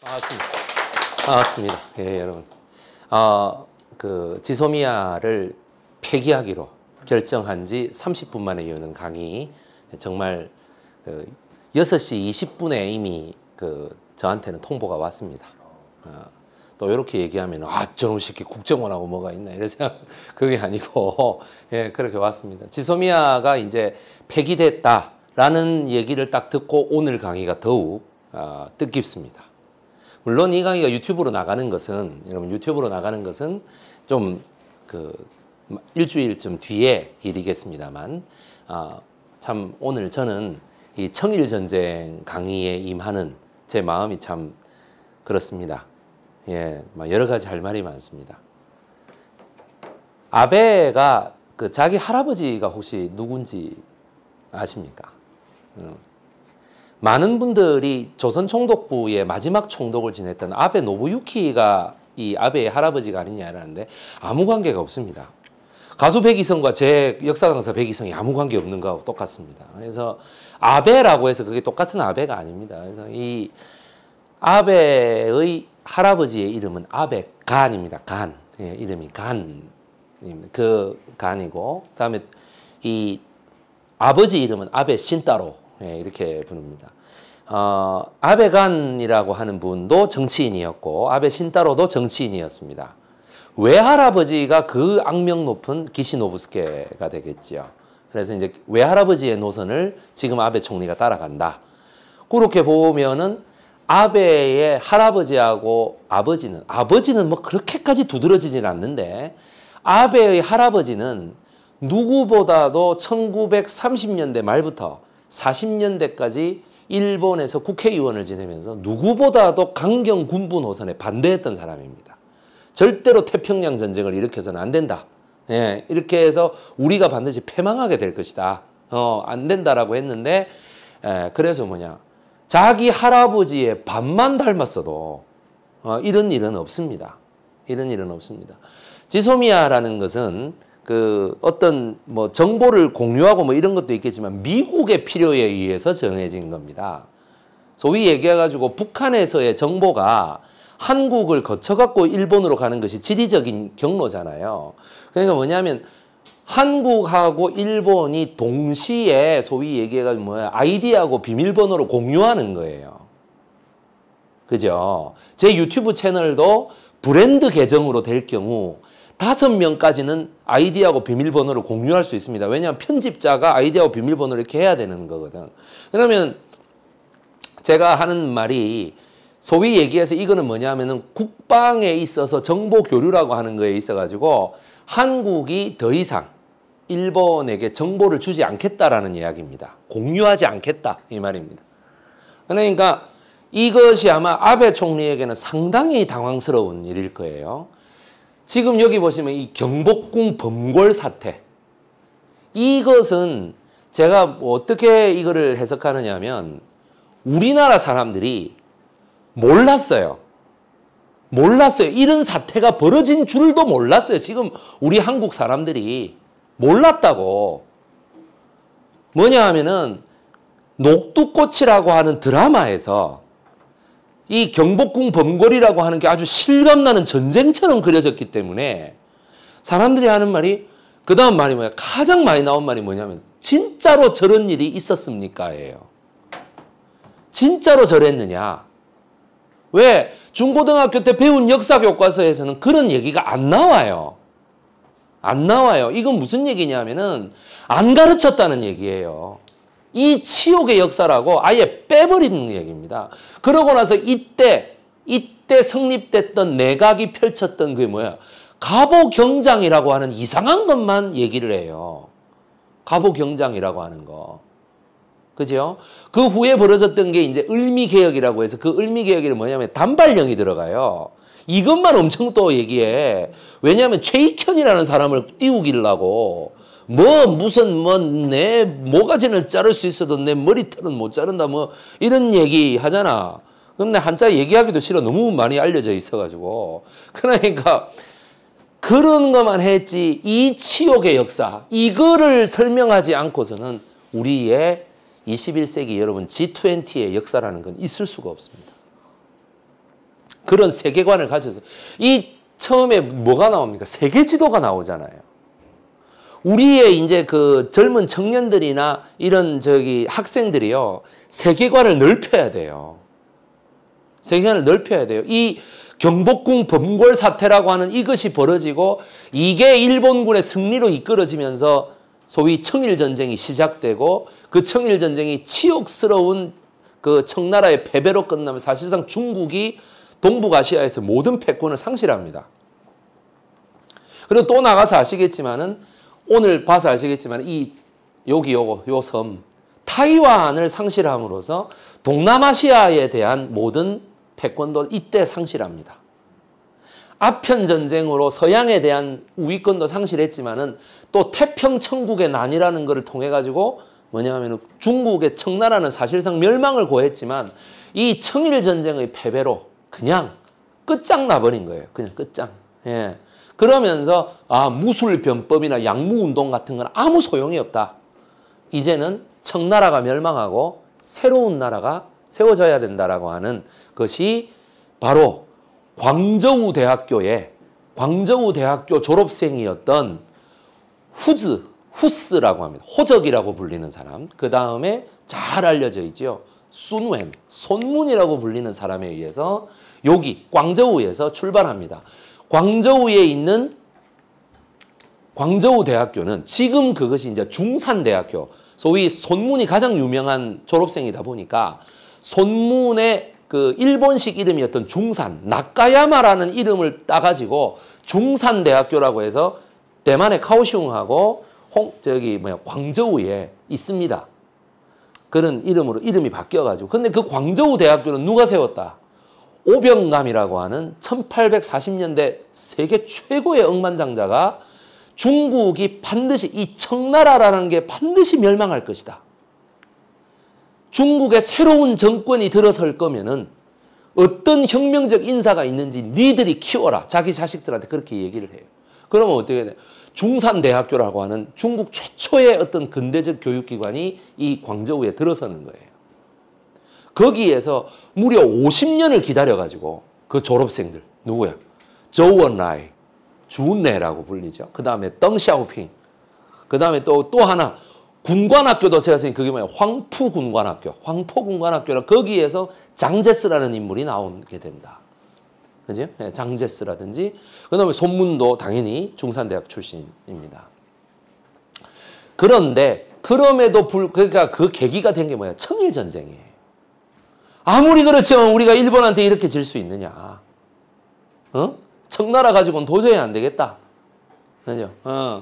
반갑습니다. 반갑습니다. 예, 여러분. 어, 그 지소미아를 폐기하기로 결정한 지 30분 만에 이어는 강의 정말 그 6시 20분에 이미 그 저한테는 통보가 왔습니다. 어, 또 이렇게 얘기하면 아 저놈 새끼 국정원하고 뭐가 있나 이래서 그게 아니고 예 그렇게 왔습니다. 지소미아가 이제 폐기됐다라는 얘기를 딱 듣고 오늘 강의가 더욱 어, 뜻깊습니다. 물론 이 강의가 유튜브로 나가는 것은 여러분 유튜브로 나가는 것은 좀 그 일주일쯤 뒤에 일이겠습니다만 아, 참 오늘 저는 이 청일 전쟁 강의에 임하는 제 마음이 참 그렇습니다. 예, 여러 가지 할 말이 많습니다. 아베가 그 자기 할아버지가 혹시 누군지 아십니까? 음. 많은 분들이 조선 총독부의 마지막 총독을 지냈던 아베 노부유키가 이 아베의 할아버지가 아니냐라는데 아무 관계가 없습니다. 가수 백이성과 제 역사 강사 백이성이 아무 관계 없는 거하고 똑같습니다. 그래서 아베라고 해서 그게 똑같은 아베가 아닙니다. 그래서 이 아베의 할아버지의 이름은 아베간입니다. 간. 예, 이름이 간. 음, 그 간이고 그다음에 이 아버지 이름은 아베 신따로 예, 이렇게 부릅니다. 어, 아베간이라고 하는 분도 정치인이었고 아베 신타로도 정치인이었습니다. 외할아버지가 그 악명 높은 기시노부스케가 되겠지요. 그래서 이제 외할아버지의 노선을 지금 아베 총리가 따라간다. 그렇게 보면은 아베의 할아버지하고 아버지는 아버지는 뭐 그렇게까지 두드러지진 않는데 아베의 할아버지는 누구보다도 1930년대 말부터 40년대까지 일본에서 국회의원을 지내면서 누구보다도 강경 군부노선에 반대했던 사람입니다. 절대로 태평양 전쟁을 일으켜서는 안 된다. 예, 이렇게 해서 우리가 반드시 패망하게 될 것이다. 어, 안 된다라고 했는데 예, 그래서 뭐냐 자기 할아버지의 반만 닮았어도 어, 이런 일은 없습니다. 이런 일은 없습니다. 지소미아라는 것은 그 어떤 뭐 정보를 공유하고 뭐 이런 것도 있겠지만 미국의 필요에 의해서 정해진 겁니다. 소위 얘기해가지고 북한에서의 정보가 한국을 거쳐갖고 일본으로 가는 것이 지리적인 경로잖아요. 그러니까 뭐냐면 한국하고 일본이 동시에 소위 얘기해가지고 뭐 아이디하고 비밀번호로 공유하는 거예요. 그죠? 제 유튜브 채널도 브랜드 계정으로 될 경우 다섯 명까지는 아이디하고 비밀번호를 공유할 수 있습니다. 왜냐하면 편집자가 아이디하고 비밀번호를 이렇게 해야 되는 거거든. 그러면 제가 하는 말이 소위 얘기해서 이거는 뭐냐면은 국방에 있어서 정보 교류라고 하는 거에 있어 가지고 한국이 더 이상 일본에게 정보를 주지 않겠다라는 이야기입니다. 공유하지 않겠다 이 말입니다. 그러니까 이것이 아마 아베 총리에게는 상당히 당황스러운 일일 거예요. 지금 여기 보시면 이 경복궁 범궐 사태 이것은 제가 뭐 어떻게 이거를 해석하느냐 하면 우리나라 사람들이 몰랐어요. 몰랐어요. 이런 사태가 벌어진 줄도 몰랐어요. 지금 우리 한국 사람들이 몰랐다고. 뭐냐 하면은 녹두꽃이라고 하는 드라마에서 이 경복궁 범골이라고 하는 게 아주 실감나는 전쟁처럼 그려졌기 때문에 사람들이 하는 말이 그 다음 말이 뭐야? 가장 많이 나온 말이 뭐냐면 진짜로 저런 일이 있었습니까예요. 진짜로 저랬느냐? 왜 중고등학교 때 배운 역사 교과서에서는 그런 얘기가 안 나와요. 안 나와요. 이건 무슨 얘기냐면은 안 가르쳤다는 얘기예요. 이 치욕의 역사라고 아예 빼버리는 얘기입니다. 그러고 나서 이때 이때 성립됐던 내각이 펼쳤던 그게 뭐야? 가보경장이라고 하는 이상한 것만 얘기를 해요. 가보경장이라고 하는 거. 그죠? 그 후에 벌어졌던 게 이제 을미개혁이라고 해서 그 을미개혁이 뭐냐면 단발령이 들어가요. 이것만 엄청 또 얘기해. 왜냐하면 최익현이라는 사람을 띄우기려고 뭐 무슨 뭐내 모가지는 자를 수 있어도 내 머리털은 못 자른다 뭐 이런 얘기 하잖아. 그럼 내 한자 얘기하기도 싫어. 너무 많이 알려져 있어가지고. 그러니까 그런 것만 했지 이 치욕의 역사 이거를 설명하지 않고서는 우리의 21세기 여러분 G20의 역사라는 건 있을 수가 없습니다. 그런 세계관을 가져서 이 처음에 뭐가 나옵니까? 세계지도가 나오잖아요. 우리의 이제 그 젊은 청년들이나 이런 저기 학생들이요. 세계관을 넓혀야 돼요. 세계관을 넓혀야 돼요. 이 경복궁 범골 사태라고 하는 이것이 벌어지고 이게 일본군의 승리로 이끌어지면서 소위 청일전쟁이 시작되고 그 청일전쟁이 치욕스러운 그 청나라의 패배로 끝나면 사실상 중국이 동북아시아에서 모든 패권을 상실합니다. 그리고 또 나가서 아시겠지만은 오늘 봐서 아시겠지만 이 여기 요거 요 섬 타이완을 상실함으로써 동남아시아에 대한 모든 패권도 이때 상실합니다. 아편 전쟁으로 서양에 대한 우위권도 상실했지만은 또 태평 천국의 난이라는 것을 통해 가지고 뭐냐하면 중국의 청나라는 사실상 멸망을 고했지만 이 청일 전쟁의 패배로 그냥 끝장나 버린 거예요. 그냥 끝장. 예. 그러면서 아 무술변법이나 양무운동 같은 건 아무 소용이 없다. 이제는 청나라가 멸망하고 새로운 나라가 세워져야 된다라고 하는 것이 바로 광저우 대학교의 광저우 대학교 졸업생이었던 후즈, 후스라고 합니다. 호적이라고 불리는 사람. 그 다음에 잘 알려져 있죠 순웬, 손문이라고 불리는 사람에 의해서 여기 광저우에서 출발합니다. 광저우에 있는 광저우 대학교는 지금 그것이 이제 중산대학교, 소위 손문이 가장 유명한 졸업생이다 보니까 손문의 그 일본식 이름이었던 중산, 나카야마라는 이름을 따가지고 중산대학교라고 해서 대만의 카오슝하고 홍, 저기 뭐야, 광저우에 있습니다. 그런 이름으로 이름이 바뀌어가지고. 근데 그 광저우 대학교는 누가 세웠다? 오병감이라고 하는 1840년대 세계 최고의 억만장자가 중국이 반드시 이 청나라라는 게 반드시 멸망할 것이다. 중국의 새로운 정권이 들어설 거면은 어떤 혁명적 인사가 있는지 니들이 키워라. 자기 자식들한테 그렇게 얘기를 해요. 그러면 어떻게 돼 중산대학교라고 하는 중국 최초의 어떤 근대적 교육기관이 이 광저우에 들어서는 거예요. 거기에서 무려 50년을 기다려가지고 그 졸업생들 누구야? 저원라이, 주네라고 불리죠. 그 다음에 덩샤오핑, 그 다음에 또 또 하나 군관학교도 세웠으니 그게 뭐야? 황푸 군관학교, 황포 군관학교라 거기에서 장제스라는 인물이 나오게 된다. 그죠? 예, 장제스라든지 그 다음에 손문도 당연히 중산대학 출신입니다. 그런데 그럼에도 불 그러니까 그 계기가 된 게 뭐야? 청일 전쟁이에요. 아무리 그렇지만 어, 우리가 일본한테 이렇게 질 수 있느냐. 어? 청나라 가지고는 도저히 안 되겠다. 그죠? 어.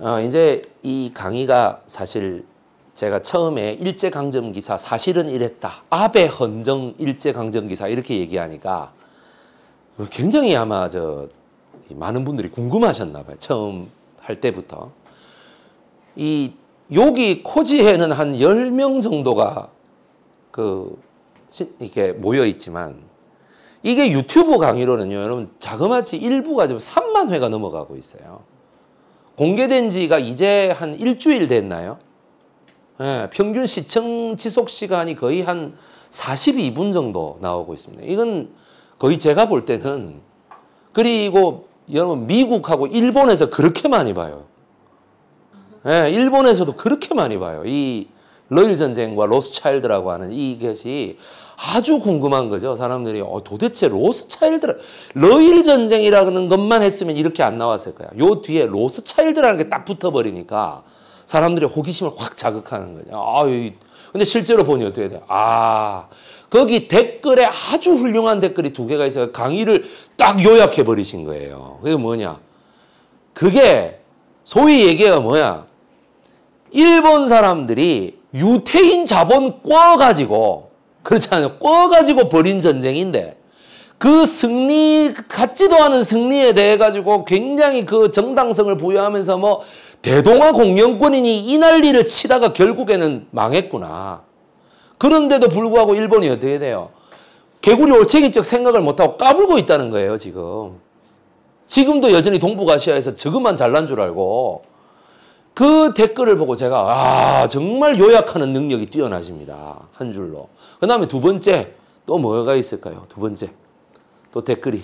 어, 이제 이 강의가 사실 제가 처음에 일제강점 기사 사실은 이랬다. 아베 헌정 일제강점 기사 이렇게 얘기하니까 굉장히 아마 저 많은 분들이 궁금하셨나 봐요. 처음 할 때부터. 이 여기 코지에는 한 10명 정도가 그 이게 모여 있지만 이게 유튜브 강의로는요, 여러분 자그마치 일부가 지금 3만 회가 넘어가고 있어요. 공개된 지가 이제 한 일주일 됐나요? 예, 평균 시청 지속 시간이 거의 한 42분 정도 나오고 있습니다. 이건 거의 제가 볼 때는 그리고 여러분 미국하고 일본에서 그렇게 많이 봐요. 예, 일본에서도 그렇게 많이 봐요. 이 러일 전쟁과 로스차일드라고 하는 이것이 아주 궁금한 거죠. 사람들이 어, 도대체 로스차일드 러일 전쟁이라는 것만 했으면 이렇게 안 나왔을 거야. 요 뒤에 로스차일드라는 게 딱 붙어버리니까 사람들이 호기심을 확 자극하는 거죠. 아, 유 근데 실제로 보니 어떻게 돼요? 아, 거기 댓글에 아주 훌륭한 댓글이 두 개가 있어요. 강의를 딱 요약해 버리신 거예요. 그게 뭐냐? 그게 소위 얘기가 뭐야? 일본 사람들이 유태인 자본 꿔 가지고 그렇지않아요꿔 가지고 벌인 전쟁인데 그 승리 같지도 않은 승리에 대해 가지고 굉장히 그 정당성을 부여하면서 뭐 대동아 공영권이니 이 난리를 치다가 결국에는 망했구나. 그런데도 불구하고 일본이 어떻게 돼요? 개구리 올챙이적 생각을 못하고 까불고 있다는 거예요, 지금. 지금도 여전히 동북아시아에서 저것만 잘난 줄 알고 그 댓글을 보고 제가 아 정말 요약하는 능력이 뛰어나십니다. 한 줄로. 그 다음에 두 번째 또 뭐가 있을까요? 두 번째 또 댓글이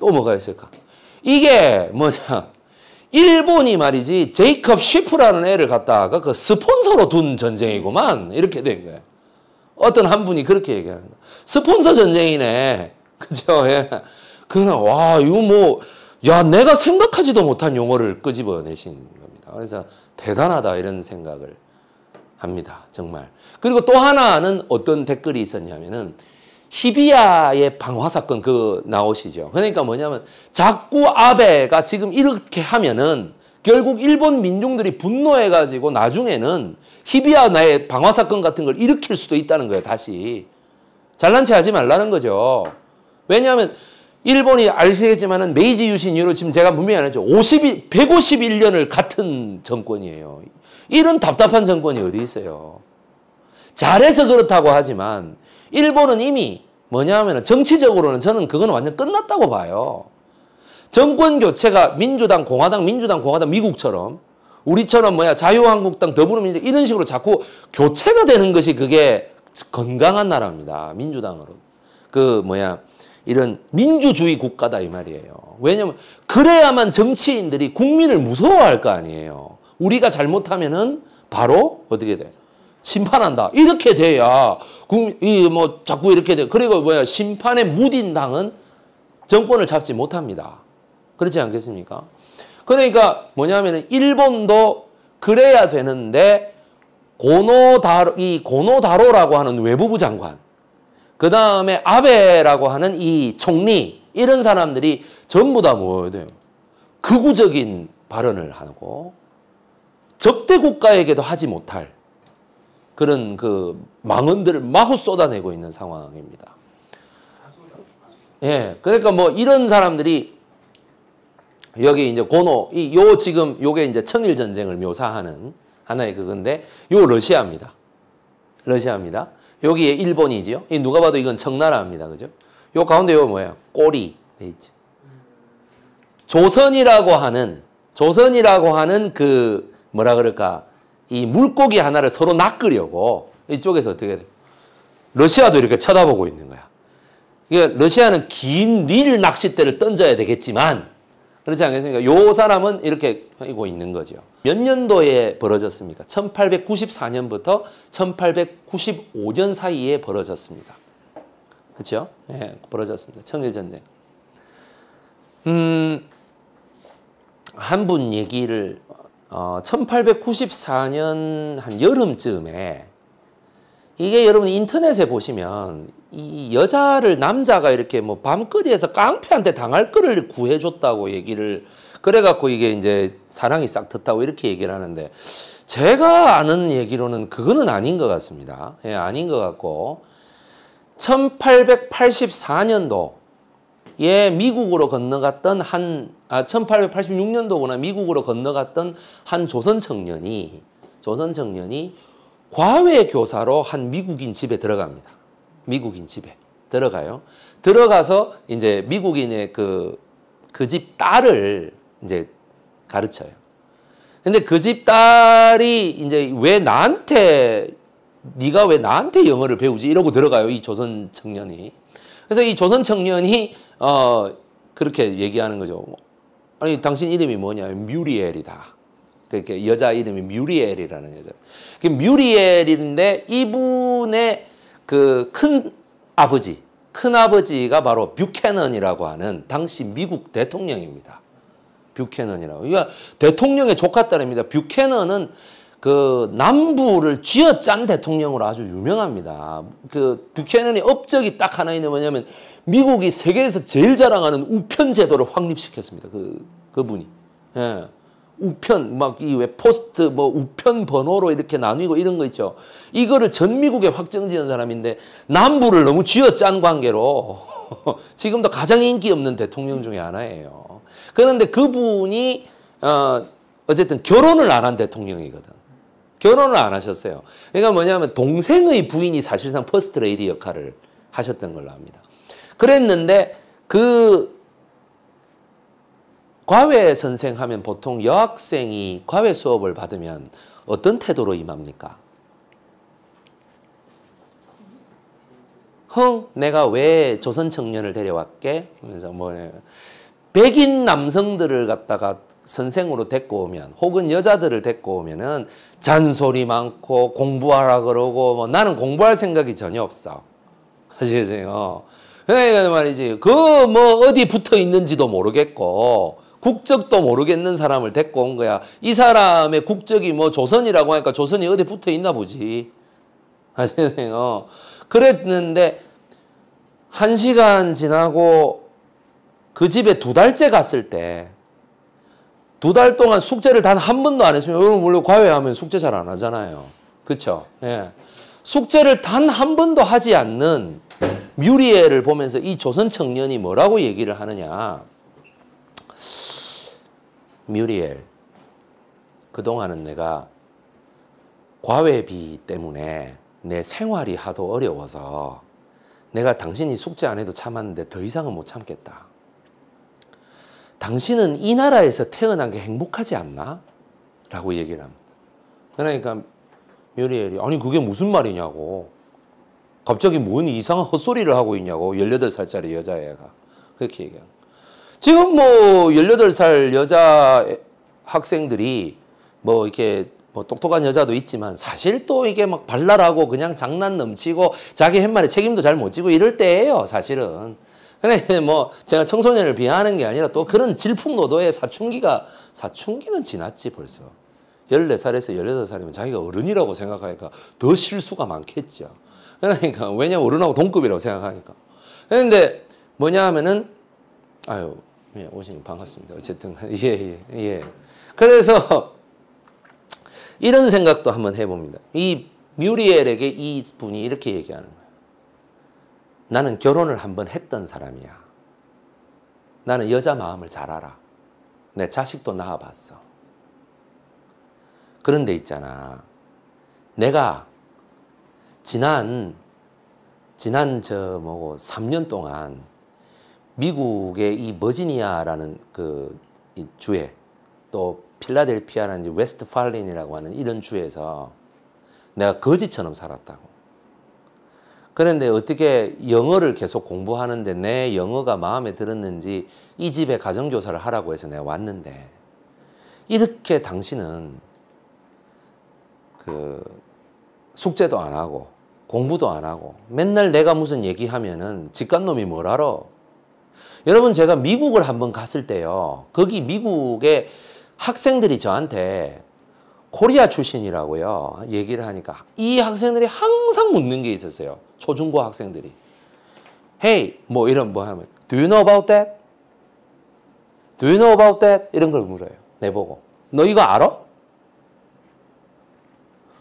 또 뭐가 있을까? 이게 뭐냐 일본이 말이지 제이컵 쉬프라는 애를 갖다가 그 스폰서로 둔 전쟁이구만 이렇게 된 거예요. 어떤 한 분이 그렇게 얘기하는 거예요. 스폰서 전쟁이네. 그죠? 예. 그냥 와 이거 뭐야 내가 생각하지도 못한 용어를 끄집어내신 있습니다. 그래서 대단하다 이런 생각을 합니다. 정말. 그리고 또 하나는 어떤 댓글이 있었냐면은 히비야의 방화 사건 그 나오시죠. 그러니까 뭐냐면 자꾸 아베가 지금 이렇게 하면은 결국 일본 민중들이 분노해 가지고 나중에는 히비야 나 방화 사건 같은 걸 일으킬 수도 있다는 거예요. 다시 잘난 체하지 말라는 거죠. 왜냐하면 일본이 알시겠지만은 메이지 유신 이후로 지금 제가 분명히 안 했죠. 50, 151년을 같은 정권이에요. 이런 답답한 정권이 어디 있어요. 잘해서 그렇다고 하지만 일본은 이미 뭐냐 하면 은 정치적으로는 저는 그건 완전 끝났다고 봐요. 정권 교체가 민주당, 공화당, 민주당, 공화당, 미국처럼 우리처럼 뭐야 자유한국당, 더불어민주당 이런 식으로 자꾸 교체가 되는 것이 그게 건강한 나라입니다. 민주당으로. 그 뭐야 이런 민주주의 국가다 이 말이에요. 왜냐면 그래야만 정치인들이 국민을 무서워할 거 아니에요. 우리가 잘못하면은 바로 어떻게 돼? 심판한다. 이렇게 돼야 이뭐 자꾸 이렇게 돼. 그리고 뭐야 심판에 무딘 당은 정권을 잡지 못합니다. 그렇지 않겠습니까? 그러니까 뭐냐면은 일본도 그래야 되는데 고노다로 이 고노다로라고 하는 외부부 장관 그 다음에 아베라고 하는 이 총리 이런 사람들이 전부 다 뭐예요? 극우적인 발언을 하고 적대 국가에게도 하지 못할 그런 그 망언들을 마구 쏟아내고 있는 상황입니다. 예, 그러니까 뭐 이런 사람들이 여기 이제 고노 이 요 지금 요게 이제 청일 전쟁을 묘사하는 하나의 그건데 요 러시아입니다. 러시아입니다. 여기에 일본이지요. 이 누가 봐도 이건 청나라입니다. 그죠? 요 가운데 요 뭐예요? 꼬리 돼 있죠. 조선이라고 하는 조선이라고 하는 그 뭐라 그럴까 이 물고기 하나를 서로 낚으려고 이쪽에서 어떻게 돼? 러시아도 이렇게 쳐다보고 있는 거야. 그러 그러니까 러시아는 긴 릴 낚싯대를 던져야 되겠지만 그렇지 않겠습니까? 요 사람은 이렇게 이고 있는 거죠. 몇 년도에 벌어졌습니까? 1894년부터 1895년 사이에 벌어졌습니다. 그렇죠? 네, 벌어졌습니다. 청일전쟁. 음, 한 분 얘기를 어, 1894년 한 여름쯤에 이게 여러분 인터넷에 보시면 이 여자를 남자가 이렇게 뭐 밤거리에서 깡패한테 당할 거를 구해줬다고 얘기를 그래갖고 이게 이제 사랑이 싹 텄다고 이렇게 얘기를 하는데 제가 아는 얘기로는 그거는 아닌 것 같습니다. 예, 아닌 것 같고 1884년도에 예, 미국으로 건너갔던 한 아, 1886년도구나 미국으로 건너갔던 한 조선 청년이 조선 청년이 과외 교사로 한 미국인 집에 들어갑니다. 미국인 집에 들어가요. 들어가서 이제 미국인의 그 그 집 딸을 이제 가르쳐요. 근데 그 집 딸이 이제 왜 나한테 네가 왜 나한테 영어를 배우지 이러고 들어가요 이 조선 청년이. 그래서 이 조선 청년이 어 그렇게 얘기하는 거죠. 아니 당신 이름이 뭐냐? 뮤리엘이다. 그러니 여자 이름이 뮤리엘이라는 여자. 그 뮤리엘인데 이분의 그큰 아버지, 큰 아버지가 바로 뷰캐넌이라고 하는 당시 미국 대통령입니다. 뷰캐넌이라고. 그러니까 대통령의 조카 딸입니다. 뷰캐넌은 그 남부를 쥐어짠 대통령으로 아주 유명합니다. 그 뷰캐넌의 업적이 딱 하나 있는 뭐냐면 미국이 세계에서 제일 자랑하는 우편 제도를 확립시켰습니다. 그 그분이. 예. 우편 막 이 왜 포스트 뭐 우편 번호로 이렇게 나뉘고 이런 거 있죠. 이거를 전 미국에 확정지은 사람인데 남부를 너무 쥐어짠 관계로 지금도 가장 인기 없는 대통령 중에 하나예요. 그런데 그분이 어 어쨌든 결혼을 안 한 대통령이거든. 결혼을 안 하셨어요. 그러니까 뭐냐면 동생의 부인이 사실상 퍼스트 레이디 역할을 하셨던 걸로 압니다. 그랬는데 그 과외 선생 하면 보통 여학생이 과외 수업을 받으면 어떤 태도로 임합니까? 흥, 내가 왜 조선 청년을 데려왔게? 하면서 뭐 백인 남성들을 갖다가 선생으로 데리고 오면 혹은 여자들을 데리고 오면은 잔소리 많고 공부하라 그러고 뭐 나는 공부할 생각이 전혀 없어. 아시겠어요? 그러니까 말이지 그 뭐 어디 붙어 있는지도 모르겠고 국적도 모르겠는 사람을 데리고 온 거야. 이 사람의 국적이 뭐 조선이라고 하니까 조선이 어디 붙어 있나 보지. 아시네요. 그랬는데 한 시간 지나고 그 집에 두 달째 갔을 때 두 달 동안 숙제를 단 한 번도 안 했으면 여러분 원래 과외하면 숙제 잘 안 하잖아요. 그렇죠? 예. 숙제를 단 한 번도 하지 않는 뮤리엘을 보면서 이 조선 청년이 뭐라고 얘기를 하느냐. 뮤리엘, 그동안은 내가 과외비 때문에 내 생활이 하도 어려워서 내가 당신이 숙제 안 해도 참았는데 더 이상은 못 참겠다. 당신은 이 나라에서 태어난 게 행복하지 않나? 라고 얘기를 합니다. 그러니까 뮤리엘이 아니 그게 무슨 말이냐고 갑자기 뭔 이상한 헛소리를 하고 있냐고 18살짜리 여자애가 그렇게 얘기합니다. 지금 뭐 18살 여자 학생들이 뭐 이렇게 뭐 똑똑한 여자도 있지만 사실 또 이게 막 발랄하고 그냥 장난 넘치고 자기 햇말에 책임도 잘 못 지고 이럴 때예요 사실은. 근데 뭐 제가 청소년을 비하하는 게 아니라 또 그런 질풍노도의 사춘기가 사춘기는 지났지 벌써. 14살에서 16살이면 자기가 어른이라고 생각하니까 더 실수가 많겠죠. 그러니까 왜냐면 어른하고 동급이라고 생각하니까. 그런데 뭐냐 하면은 아유, 예, 오면 반갑습니다. 어쨌든 예 예, 예, 그래서 이런 생각도 한번 해봅니다. 이 뮤리엘에게 이 분이 이렇게 얘기하는 거예요. 나는 결혼을 한번 했던 사람이야. 나는 여자 마음을 잘 알아. 내 자식도 낳아봤어. 그런데 있잖아. 내가 지난 지난 저 뭐고 3년 동안 미국의 이 버지니아라는 그 주에 또 필라델피아라는 웨스트팔린이라고 하는 이런 주에서 내가 거지처럼 살았다고. 그런데 어떻게 영어를 계속 공부하는데 내 영어가 마음에 들었는지 이 집에 가정교사를 하라고 해서 내가 왔는데 이렇게 당신은 그 숙제도 안 하고 공부도 안 하고 맨날 내가 무슨 얘기하면은 직관 놈이 뭘 알아? 여러분 제가 미국을 한번 갔을 때요. 거기 미국의 학생들이 저한테 코리아 출신이라고요. 얘기를 하니까 이 학생들이 항상 묻는 게 있었어요. 초중고 학생들이. Hey, 뭐 이런 뭐 하면 Do you know about that? Do you know about that? 이런 걸 물어요. 내보고. 너 이거 알아?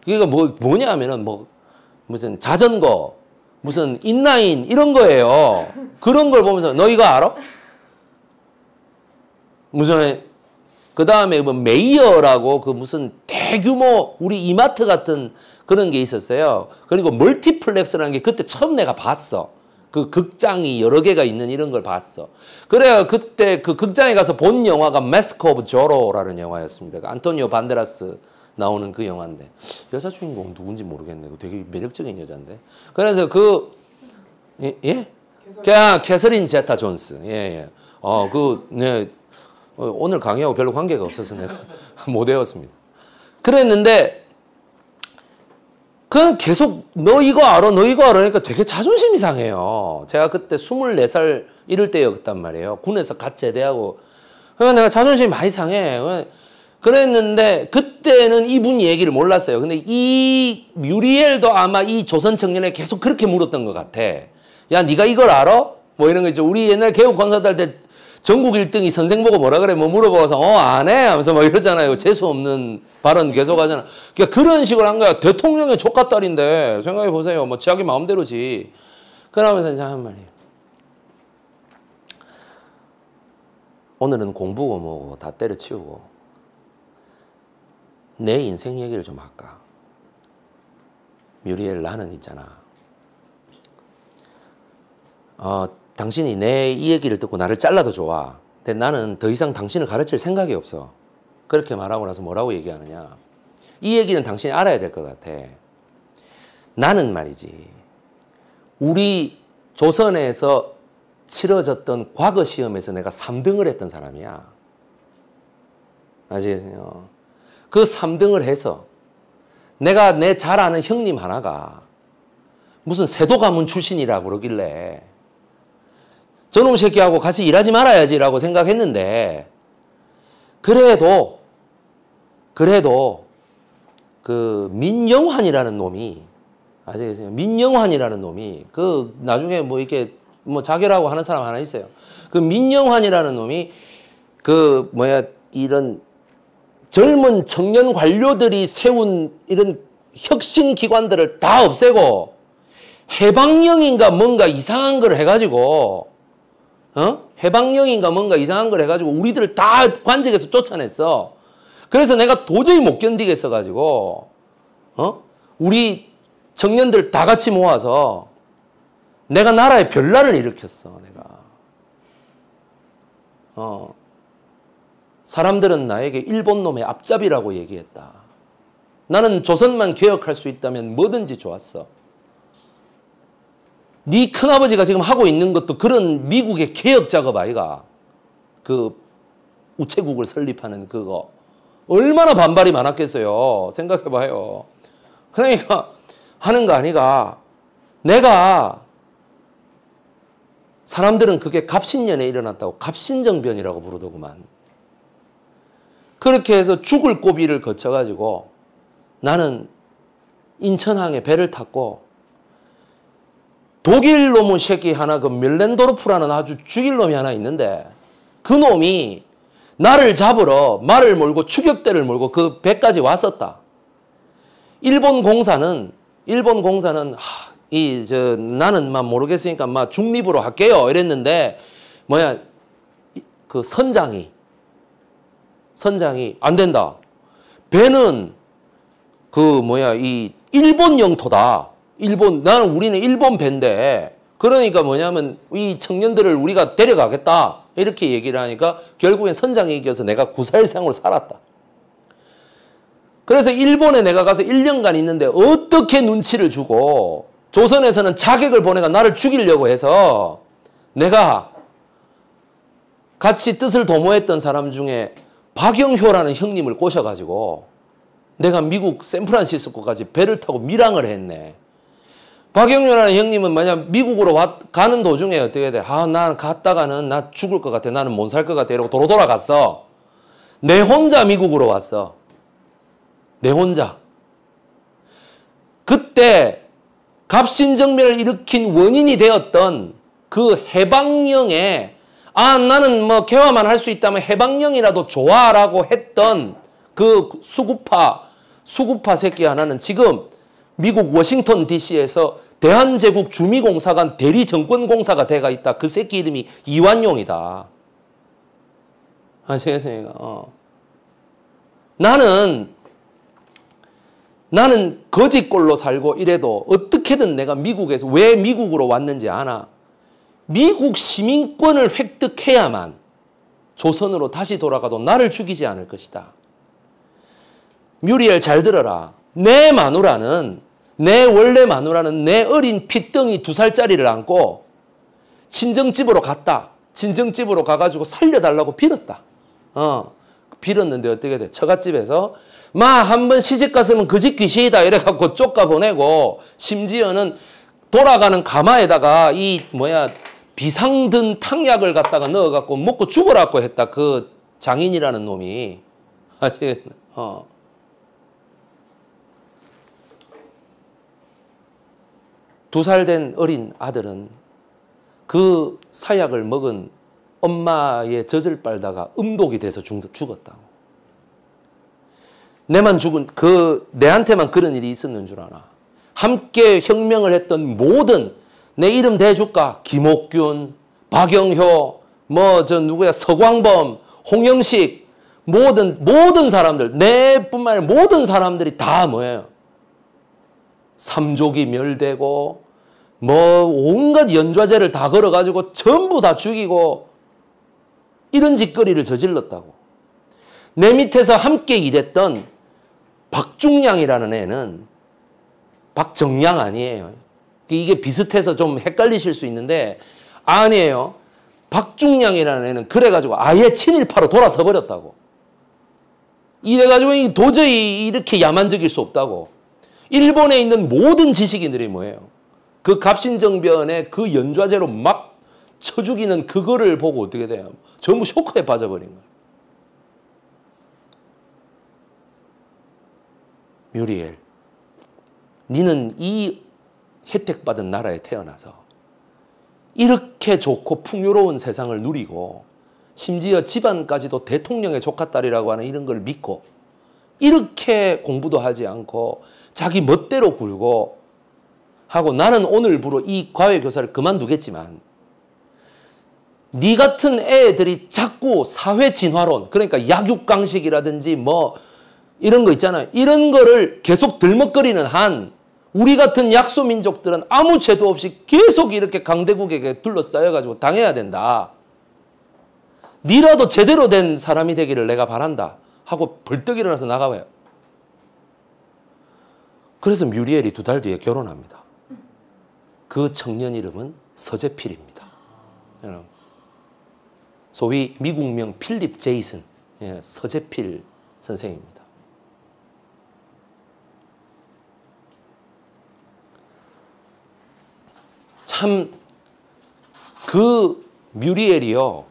그러니까 뭐, 뭐냐 하면은 뭐 무슨 자전거 무슨 인라인 이런 거예요. 그런 걸 보면서 너희가 알아? 무슨 그 다음에 뭐 메이어라고 그 무슨 대규모 우리 이마트 같은 그런 게 있었어요. 그리고 멀티플렉스라는 게 그때 처음 내가 봤어. 그 극장이 여러 개가 있는 이런 걸 봤어. 그래요. 그때 그 극장에 가서 본 영화가 메스코 오브 조로라는 영화였습니다. 그 안토니오 반데라스 나오는 그 영화인데 여자 주인공 누군지 모르겠네. 되게 매력적인 여자인데. 그래서 그 예? 캐 예? 아, 캐서린 제타 존스. 예, 예. 어, 그 네. 어, 오늘 강의하고 별로 관계가 없어서 내가 못 외웠습니다. 그랬는데 그냥 계속 너 이거 알아 너 이거 알아 니까 되게 자존심이 상해요. 제가 그때 24살 이럴 때였단 말이에요. 군에서 갓 제대하고 그러니까 내가 자존심이 많이 상해. 그랬는데 그때는 이분 얘기를 몰랐어요. 근데 이 뮤리엘도 아마 이 조선 청년에 계속 그렇게 물었던 것 같아. 야, 네가 이걸 알아? 뭐 이런 거 있죠. 우리 옛날 개국 건사달 때 전국 1등이 선생 보고 뭐라 그래? 뭐 물어봐서 어, 안 해? 하면서 막 뭐 이러잖아요. 재수 없는 발언 계속 하잖아. 그러니까 그런 식으로 한 거야. 대통령의 조카 딸인데 생각해 보세요. 뭐 자기 마음대로지. 그러면서 이제 한 말이에요. 오늘은 공부고 뭐고 다 때려치우고 내 인생 얘기를 좀 할까? 뮤리엘 나는 있잖아. 어, 당신이 내 이 얘기를 듣고 나를 잘라도 좋아. 근데 나는 더 이상 당신을 가르칠 생각이 없어. 그렇게 말하고 나서 뭐라고 얘기하느냐. 이 얘기는 당신이 알아야 될 것 같아. 나는 말이지. 우리 조선에서 치러졌던 과거 시험에서 내가 3등을 했던 사람이야. 아시겠어요? 그 3등을 해서 내가 내 잘 아는 형님 하나가 무슨 세도 가문 출신이라고 그러길래 저놈 새끼하고 같이 일하지 말아야지라고 생각했는데 그래도 그래도 그 민영환이라는 놈이 아시겠어요? 민영환이라는 놈이 그 나중에 뭐 이렇게 뭐 자결하고 하는 사람 하나 있어요. 그 민영환이라는 놈이 그 뭐야 이런 젊은 청년 관료들이 세운 이런 혁신 기관들을 다 없애고 해방령인가 뭔가 이상한 걸 해가지고 어? 해방령인가 뭔가 이상한 걸 해가지고 우리들을 다 관직에서 쫓아냈어. 그래서 내가 도저히 못 견디겠어 가지고 어? 우리 청년들 다 같이 모아서 내가 나라에 별난을 일으켰어 내가. 어. 사람들은 나에게 일본 놈의 앞잡이라고 얘기했다. 나는 조선만 개혁할 수 있다면 뭐든지 좋았어. 네 큰아버지가 지금 하고 있는 것도 그런 미국의 개혁 작업 아이가. 그 우체국을 설립하는 그거. 얼마나 반발이 많았겠어요. 생각해봐요. 그러니까 하는 거 아니가. 내가 사람들은 그게 갑신년에 일어났다고 갑신정변이라고 부르더구만. 그렇게 해서 죽을 고비를 거쳐가지고 나는 인천항에 배를 탔고 독일 놈의 새끼 하나 그 밀렌도르프라는 아주 죽일 놈이 하나 있는데 그 놈이 나를 잡으러 말을 몰고 추격대를 몰고 그 배까지 왔었다. 일본 공사는 일본 공사는 하, 이, 저, 나는 막 모르겠으니까 막 중립으로 할게요. 이랬는데, 뭐야, 그 선장이 선장이 안 된다. 배는 그 뭐야 이 일본 영토다. 일본 나는 우리는 일본 배인데 그러니까 뭐냐면 이 청년들을 우리가 데려가겠다 이렇게 얘기를 하니까 결국엔 선장이 이겨서 내가 구사생을 살았다. 그래서 일본에 내가 가서 1년간 있는데 어떻게 눈치를 주고 조선에서는 자객을 보내가 나를 죽이려고 해서 내가 같이 뜻을 도모했던 사람 중에 박영효라는 형님을 꼬셔가지고 내가 미국 샌프란시스코까지 배를 타고 밀항을 했네. 박영효라는 형님은 만약 미국으로 왔, 가는 도중에 어떻게 돼? 아, 난 갔다가는 나 죽을 것 같아. 나는 못 살 것 같아. 이러고 도로 돌아갔어. 내 혼자 미국으로 왔어. 내 혼자. 그때 갑신정변을 일으킨 원인이 되었던 그 해방령의 아 나는 뭐 개화만 할 수 있다면 해방령이라도 좋아라고 했던 그 수구파 수구파 새끼 하나는 지금 미국 워싱턴 DC에서 대한제국 주미공사 관 대리정권공사가 돼가 있다. 그 새끼 이름이 이완용이다. 아시겠습니까? 어. 나는 나는 거짓꼴로 살고 이래도 어떻게든 내가 미국에서 왜 미국으로 왔는지 아나. 미국 시민권을 획득해야만 조선으로 다시 돌아가도 나를 죽이지 않을 것이다. 뮤리엘 잘 들어라. 내 마누라는 내 원래 마누라는 내 어린 핏덩이 두 살짜리를 안고 친정집으로 갔다. 친정집으로 가가지고 살려달라고 빌었다. 어, 빌었는데 어떻게 돼? 처갓집에서 마 한 번 시집 갔으면 그 집 귀신이다 이래갖고 쫓가 보내고 심지어는 돌아가는 가마에다가 이 뭐야 비상든 탕약을 갖다가 넣어갖고 먹고 죽으라고 했다. 그 장인이라는 놈이. 아직, 어. 두살 된 어린 아들은 그 사약을 먹은 엄마의 젖을 빨다가 음독이 돼서 죽었다고. 내만 죽은, 그, 내한테만 그런 일이 있었는 줄 아나. 함께 혁명을 했던 모든 내 이름 대줄까? 김옥균, 박영효, 뭐 저 누구야 서광범, 홍영식 모든 모든 사람들 내뿐만 아니라 모든 사람들이 다 뭐예요? 삼족이 멸되고 뭐 온갖 연좌제를 다 걸어가지고 전부 다 죽이고 이런 짓거리를 저질렀다고. 내 밑에서 함께 일했던 박중량이라는 애는 박정량 아니에요. 그 이게 비슷해서 좀 헷갈리실 수 있는데 아니에요. 박중량이라는 애는 그래가지고 아예 친일파로 돌아서 버렸다고. 이래가지고 도저히 이렇게 야만적일 수 없다고. 일본에 있는 모든 지식인들이 뭐예요? 그 갑신정변의 그 연좌제로 막쳐 죽이는 그거를 보고 어떻게 돼요? 전부 쇼크에 빠져버린 거예요. 뮤리엘, 니는 이 혜택받은 나라에 태어나서 이렇게 좋고 풍요로운 세상을 누리고 심지어 집안까지도 대통령의 조카딸이라고 하는 이런 걸 믿고 이렇게 공부도 하지 않고 자기 멋대로 굴고 하고 나는 오늘부로 이 과외교사를 그만두겠지만 네 같은 애들이 자꾸 사회 진화론 그러니까 약육강식이라든지 뭐 이런 거 있잖아요. 이런 거를 계속 들먹거리는 한 우리 같은 약소민족들은 아무 죄도 없이 계속 이렇게 강대국에게 둘러싸여가지고 당해야 된다. 니라도 제대로 된 사람이 되기를 내가 바란다. 하고 벌떡 일어나서 나가봐요. 그래서 뮤리엘이 두 달 뒤에 결혼합니다. 그 청년 이름은 서재필입니다. 소위 미국명 필립 제이슨, 예, 서재필 선생입니다. 참그 뮤리엘이요.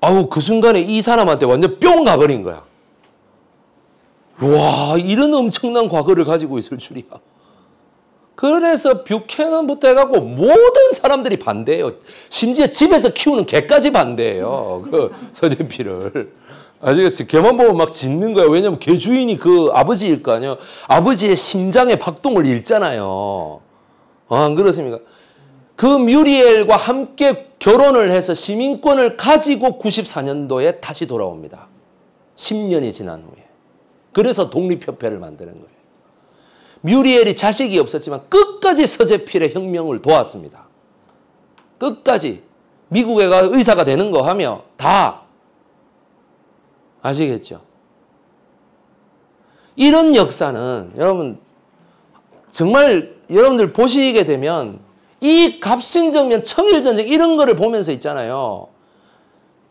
아우 그 순간에 이 사람한테 완전 뿅 가버린 거야. 와 이런 엄청난 과거를 가지고 있을 줄이야. 그래서 뷰캐넌부터 해갖고 모든 사람들이 반대해요. 심지어 집에서 키우는 개까지 반대해요. 그 서재필을. 아시겠어요? 개만 보면 막 짖는 거예 왜냐면 개 주인이 그 아버지일 거 아니에요. 아버지의 심장의 박동을 읽잖아요. 안 어, 그렇습니까? 그 뮤리엘과 함께 결혼을 해서 시민권을 가지고 94년도에 다시 돌아옵니다. 10년이 지난 후에. 그래서 독립협회를 만드는 거예요. 뮤리엘이 자식이 없었지만 끝까지 서재필의 혁명을 도왔습니다. 끝까지 미국에 가 의사가 되는 거 하며 다 아시겠죠? 이런 역사는 여러분 정말 여러분들 보시게 되면 이 갑신정면, 청일전쟁 이런 거를 보면서 있잖아요.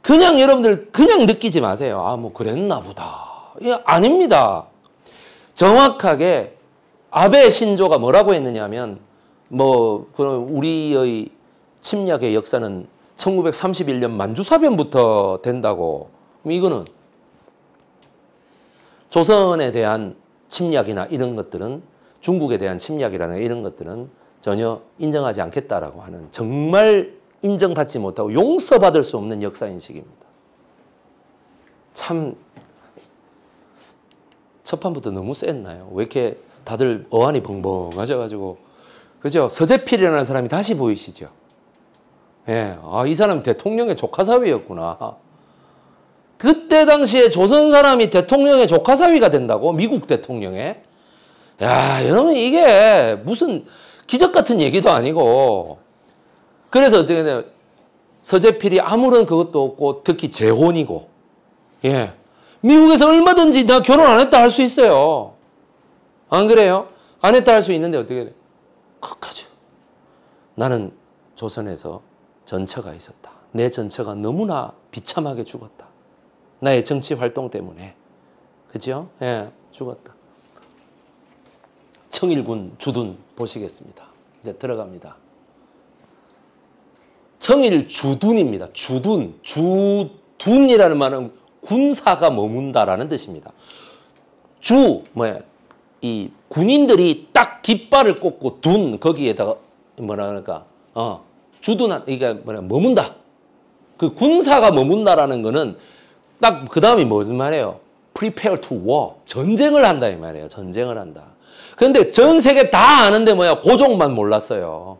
그냥 여러분들 그냥 느끼지 마세요. 아, 뭐 그랬나 보다. 예, 아닙니다. 정확하게 아베 신조가 뭐라고 했느냐면 뭐 그럼 우리의 침략의 역사는 1931년 만주사변부터 된다고. 이거는 조선에 대한 침략이나 이런 것들은 중국에 대한 침략이라는 이런 것들은 전혀 인정하지 않겠다라고 하는 정말 인정받지 못하고 용서받을 수 없는 역사인식입니다. 참 첫판부터 너무 쎘나요? 왜 이렇게 다들 어안이 벙벙하셔가지고 그죠? 서재필이라는 사람이 다시 보이시죠? 예, 아, 이 사람 대통령의 조카사위였구나. 그때 당시에 조선 사람이 대통령의 조카사위가 된다고? 미국 대통령의? 야, 여러분 이게 무슨 기적 같은 얘기도 아니고 그래서 어떻게 되냐 서재필이 아무런 그것도 없고 특히 재혼이고 예 미국에서 얼마든지 나 결혼 안 했다 할 수 있어요 안 그래요? 안 했다 할 수 있는데 어떻게 돼? 끝까지 나는 조선에서 전처가 있었다 내 전처가 너무나 비참하게 죽었다 나의 정치 활동 때문에 그죠? 예 죽었다 청일군 주둔 보시겠습니다. 이제 들어갑니다. 청일 주둔입니다. 주둔, 주둔이라는 말은 군사가 머문다라는 뜻입니다. 주, 뭐야, 이 군인들이 딱 깃발을 꽂고 둔 거기에다가 뭐라 그럴까, 어, 주둔한, 그러니까 뭐냐, 머문다. 그 군사가 머문다라는 거는 딱 그 다음이 무슨 말이에요? prepare to war. 전쟁을 한다 이 말이에요. 전쟁을 한다. 그런데 전 세계 다 아는데 뭐야 고종만 몰랐어요.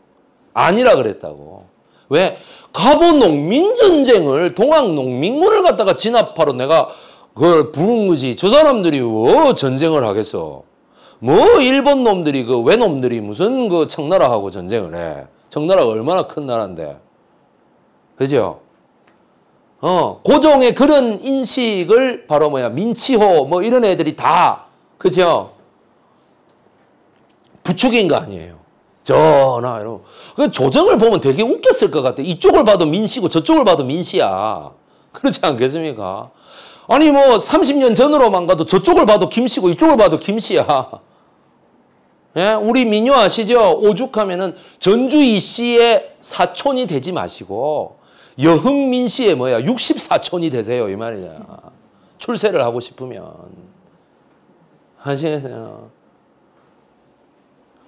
아니라 그랬다고. 왜? 갑오 농민 전쟁을 동학 농민군을 갖다가 진압하러 내가 그걸 부른 거지. 저 사람들이 뭐 전쟁을 하겠어. 뭐 일본 놈들이 그 외놈들이 무슨 그 청나라하고 전쟁을 해. 청나라가 얼마나 큰 나라인데. 그죠? 어, 고종의 그런 인식을 바로 뭐야, 민치호 뭐 이런 애들이 다, 그죠? 부추인거 아니에요. 전하 이러고. 그 조정을 보면 되게 웃겼을 것 같아. 이쪽을 봐도 민씨고 저쪽을 봐도 민씨야. 그렇지 않겠습니까? 아니 뭐 30년 전으로만 가도 저쪽을 봐도 김씨고 이쪽을 봐도 김씨야. 예? 우리 민요 아시죠? 오죽하면은 전주 이씨의 사촌이 되지 마시고 여흥민 씨의 뭐야? 64촌이 되세요 이 말이야. 출세를 하고 싶으면. 아시겠어요?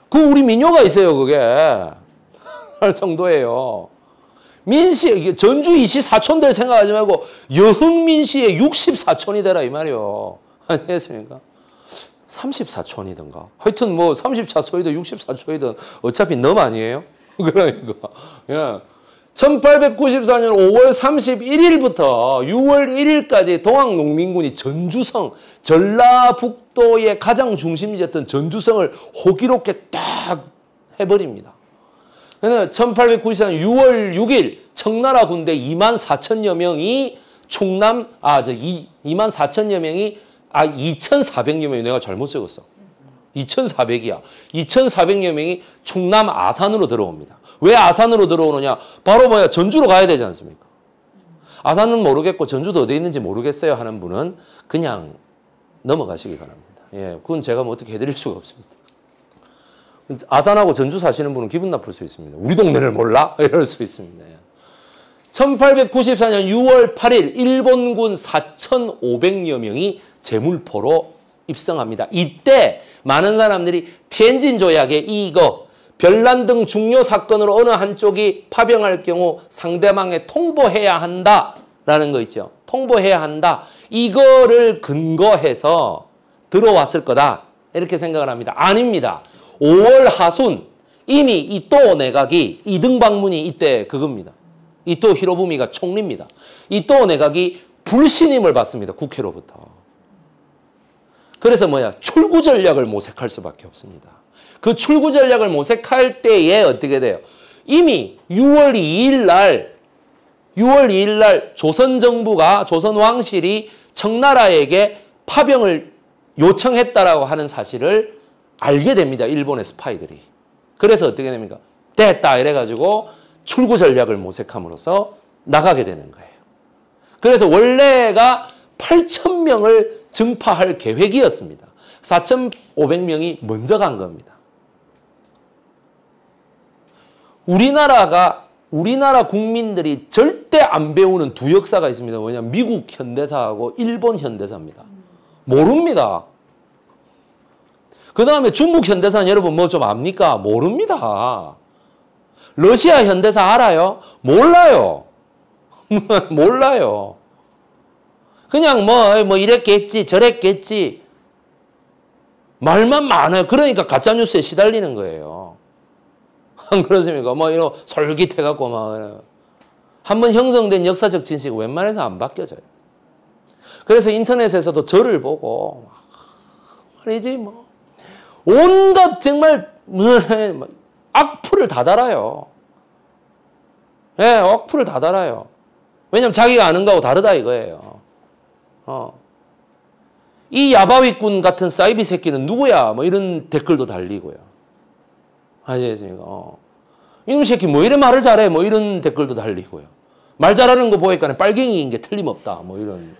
그 우리 민요가 있어요, 그게. 할 정도예요. 민씨, 전주 이씨 사촌 들 생각하지 말고 여흥민 씨의 64촌이 되라 이 말이요. 아니겠습니까? 34촌이든가. 하여튼 뭐 34초이든 64초이든 어차피 너 아니에요? 그러니까. 예. 1894년 5월 31일부터 6월 1일까지 동학농민군이 전주성, 전라북도의 가장 중심지였던 전주성을 호기롭게 딱 해버립니다. 1894년 6월 6일 청나라 군대 2만 4천여 명이 충남, 아, 저 2, 2만 4천여 명이, 아, 2,400여 명이 내가 잘못 적었어. 2,400이야. 2,400여 명이 충남 아산으로 들어옵니다. 왜 아산으로 들어오느냐? 바로 뭐야? 전주로 가야 되지 않습니까? 아산은 모르겠고 전주도 어디 있는지 모르겠어요 하는 분은 그냥 넘어가시기 바랍니다. 예, 그건 제가 뭐 어떻게 해드릴 수가 없습니다. 아산하고 전주 사시는 분은 기분 나쁠 수 있습니다. 우리 동네를 몰라? 이럴 수 있습니다. 1894년 6월 8일 일본군 4,500여 명이 재물포로 입성합니다. 이때 많은 사람들이 텐진 조약에 이거 별난 등 중요 사건으로 어느 한쪽이 파병할 경우 상대방에 통보해야 한다라는 거 있죠. 통보해야 한다. 이거를 근거해서 들어왔을 거다. 이렇게 생각을 합니다. 아닙니다. 5월 하순 이미 이또 내각이 이등 방문이 이때 그겁니다. 이또 히로부미가 총리입니다. 이또 내각이 불신임을 받습니다. 국회로부터. 그래서 뭐야? 출구 전략을 모색할 수밖에 없습니다. 그 출구 전략을 모색할 때에 어떻게 돼요? 이미 6월 2일 날 6월 2일 날 조선 정부가 조선 왕실이 청나라에게 파병을 요청했다라고 하는 사실을 알게 됩니다. 일본의 스파이들이. 그래서 어떻게 됩니까? 됐다 이래 가지고 출구 전략을 모색함으로써 나가게 되는 거예요. 그래서 원래가 8 0명을 증파할 계획이었습니다. 4,500명이 먼저 간 겁니다. 우리나라가 우리나라 국민들이 절대 안 배우는 두 역사가 있습니다. 뭐냐 미국 현대사하고 일본 현대사입니다. 모릅니다. 그 다음에 중국 현대사는 여러분 뭐 좀 압니까? 모릅니다. 러시아 현대사 알아요? 몰라요. 몰라요. 그냥 뭐, 뭐 이랬겠지, 저랬겠지. 말만 많아요. 그러니까 가짜뉴스에 시달리는 거예요. 안 그렇습니까? 뭐 이런 솔깃해갖고 막 한번 형성된 역사적 진식 웬만해서 안 바뀌어져요. 그래서 인터넷에서도 저를 보고 말이지 뭐 온갖 정말 악플을 다 달아요. 예, 네, 악플을 다 달아요. 왜냐면 자기가 아는 거하고 다르다 이거예요. 어. 이 야바위꾼 같은 사이비 새끼는 누구야? 뭐 이런 댓글도 달리고요. 아시겠습니까? 어. 이놈 새끼 뭐 이런 말을 잘해 뭐 이런 댓글도 달리고요. 말 잘하는 거 보니까 빨갱이인 게 틀림없다 뭐 이런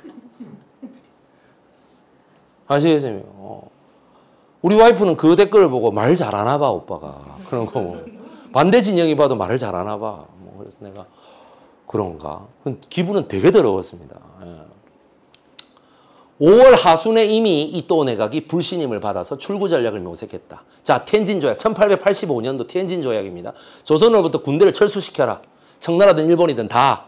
아시겠습니까? 어. 우리 와이프는 그 댓글을 보고 말 잘하나 봐 오빠가 그런 거 뭐. 반대 진영이 봐도 말을 잘하나 봐. 뭐 그래서 내가 그런가? 기분은 되게 더러웠습니다. 예. 5월 하순에 이미 이 또 내각이 불신임을 받아서 출구 전략을 모색했다. 자, 텐진 조약 1885년도 텐진 조약입니다. 조선으로부터 군대를 철수시켜라. 청나라든 일본이든 다.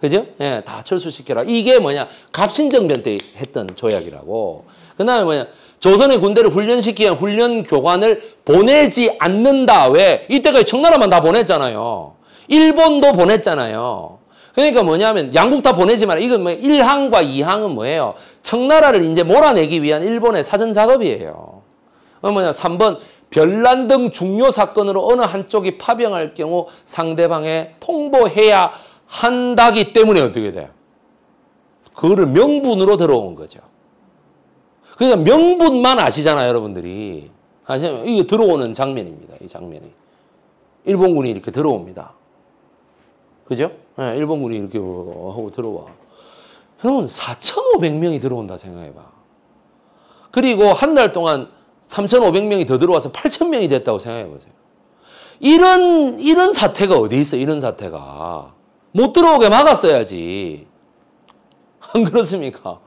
그죠? 예, 다 철수시켜라. 이게 뭐냐? 갑신정변 때 했던 조약이라고. 그다음에 뭐냐? 조선의 군대를 훈련시키기 위한 훈련 교관을 보내지 않는다. 왜? 이때까지 청나라만 다 보냈잖아요. 일본도 보냈잖아요. 그러니까 뭐냐면 양국 다 보내지만 이건 뭐 1항과 2항은 뭐예요? 청나라를 이제 몰아내기 위한 일본의 사전 작업이에요. 어, 뭐냐 3번 별난 등 중요 사건으로 어느 한쪽이 파병할 경우 상대방에 통보해야 한다기 때문에 어떻게 돼요? 그거를 명분으로 들어온 거죠. 그러니까 명분만 아시잖아요, 여러분들이. 아시면 이거 들어오는 장면입니다. 이 장면이. 일본군이 이렇게 들어옵니다. 그죠? 네, 일본군이 이렇게 하고 들어와. 그러면 4,500명이 들어온다 생각해봐. 그리고 한 달 동안 3,500명이 더 들어와서 8,000명이 됐다고 생각해보세요. 이런, 이런 사태가 어디 있어, 이런 사태가. 못 들어오게 막았어야지. 안 그렇습니까?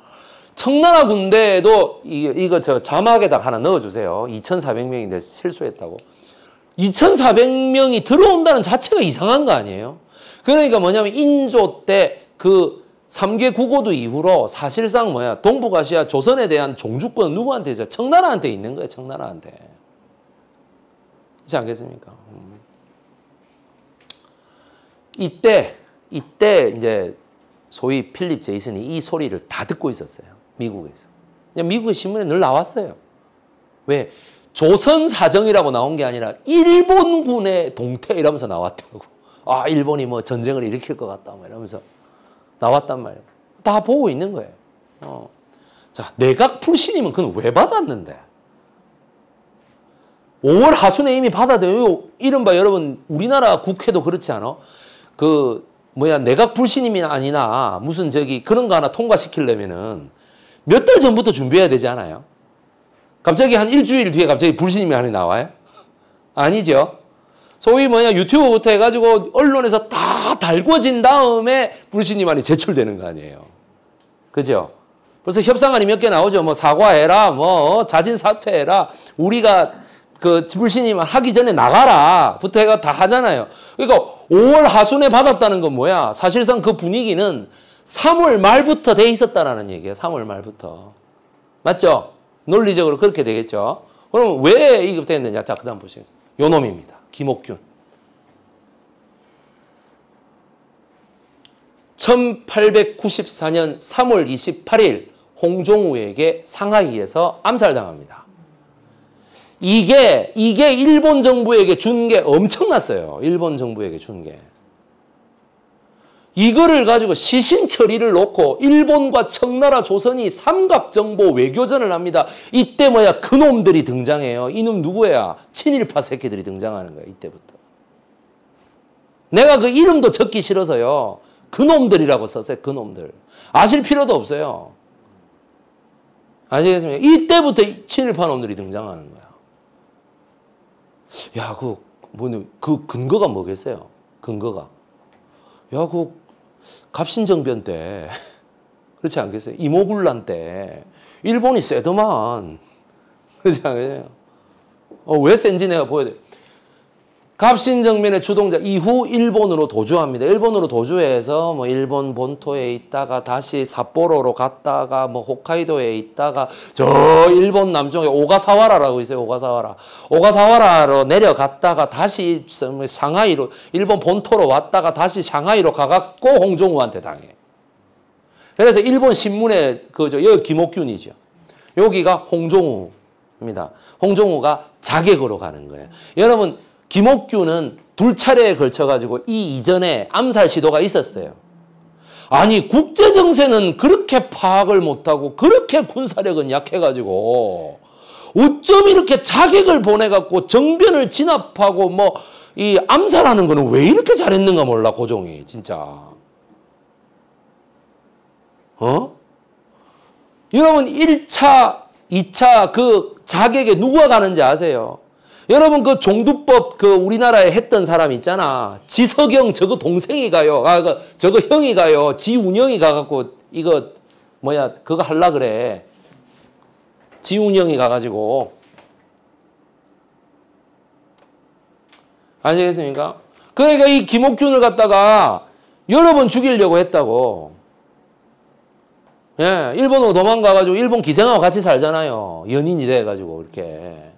청나라 군대에도 이, 이거 저 자막에다 하나 넣어주세요. 2,400명인데 실수했다고. 2,400명이 들어온다는 자체가 이상한 거 아니에요? 그러니까 뭐냐면 인조 때그 3개 국어도 이후로 사실상 뭐야 동북아시아 조선에 대한 종주권 은 누구한테 있어요? 청나라한테 있는 거예요. 청나라한테. 그렇지 않겠습니까? 음. 이때 이때 이제 소위 필립 제이슨이 이 소리를 다 듣고 있었어요. 미국에서. 미국의 신문에 늘 나왔어요. 왜? 조선 사정이라고 나온 게 아니라 일본군의 동태 이러면서 나왔다고. 아, 일본이 뭐 전쟁을 일으킬 것 같다. 뭐 이러면서 나왔단 말이에요. 다 보고 있는 거예요. 어. 자, 내각 풀신이면 그건 왜 받았는데? 5월 하순에 이미 받아들여요. 이른바 여러분, 우리나라 국회도 그렇지 않아? 그, 뭐야, 내각 불신임이 아니나 무슨 저기 그런 거 하나 통과시키려면은 몇 달 전부터 준비해야 되지 않아요? 갑자기 한 일주일 뒤에 갑자기 불신임이 하나 나와요? 아니죠. 소위 뭐냐 유튜브부터 해가지고 언론에서 다 달궈진 다음에 불신이만이 제출되는 거 아니에요. 그죠? 벌써 협상안이 몇 개 나오죠. 뭐 사과해라, 뭐 자진 사퇴해라, 우리가 그 불신이만 하기 전에 나가라 부터해가 다 하잖아요. 그러니까 5월 하순에 받았다는 건 뭐야? 사실상 그 분위기는 3월 말부터 돼 있었다라는 얘기예요. 3월 말부터 맞죠? 논리적으로 그렇게 되겠죠. 그럼 왜 이급 됐느냐? 자, 그다음 보세요. 요 놈입니다. 김옥균. 1894년 3월 28일 홍종우에게 상하이에서 암살당합니다. 이게 이게 일본 정부에게 준 게 엄청났어요. 일본 정부에게 준 게. 이거를 가지고 시신 처리를 놓고 일본과 청나라 조선이 삼각정보 외교전을 합니다. 이때 뭐야 그놈들이 등장해요. 이놈 누구야? 친일파 새끼들이 등장하는 거예 이때부터. 내가 그 이름도 적기 싫어서요. 그놈들이라고 썼어요. 그놈들. 아실 필요도 없어요. 아시겠습니까? 이때부터 친일파 놈들이 등장하는 거야. 야, 그, 뭐, 그 근거가 뭐겠어요? 근거가. 야, 그 갑신정변 때 그렇지 않겠어요? 이모군란 때 일본이 세더만 그렇지 않겠어요? 어, 왜 센지 내가 보여야 돼. 갑신정변의 주동자 이후 일본으로 도주합니다. 일본으로 도주해서 뭐 일본 본토에 있다가 다시 삿포로로 갔다가 뭐 홋카이도에 있다가 저 일본 남쪽에 오가사와라라고 있어요. 오가사와라. 오가사와라로 내려갔다가 다시 뭐 상하이로 일본 본토로 왔다가 다시 상하이로 가갖고 홍종우한테 당해. 그래서 일본 신문에 그저 여기 김옥균이죠. 여기가 홍종우입니다. 홍종우가 자객으로 가는 거예요. 여러분 김옥규는 둘 차례에 걸쳐가지고 이 이전에 암살 시도가 있었어요. 아니 국제 정세는 그렇게 파악을 못하고 그렇게 군사력은 약해가지고 어쩜 이렇게 자객을 보내갖고 정변을 진압하고 뭐 이 암살하는 거는 왜 이렇게 잘했는가 몰라 고종이 진짜 어? 여러분 1차 2차 그 자객에 누가 가는지 아세요? 여러분 그 종두법 그 우리나라에 했던 사람 있잖아. 지석영 저거 동생이 가요. 아 그 저거 형이 가요. 지운영이 가갖고 이거 뭐야 그거 할라 그래. 지운영이 가가지고 아시겠습니까? 그러니까 이 김옥균을 갖다가 여러 번 죽이려고 했다고. 예, 일본으로 도망가가지고 일본 기생하고 같이 살잖아요. 연인이 돼가지고 이렇게.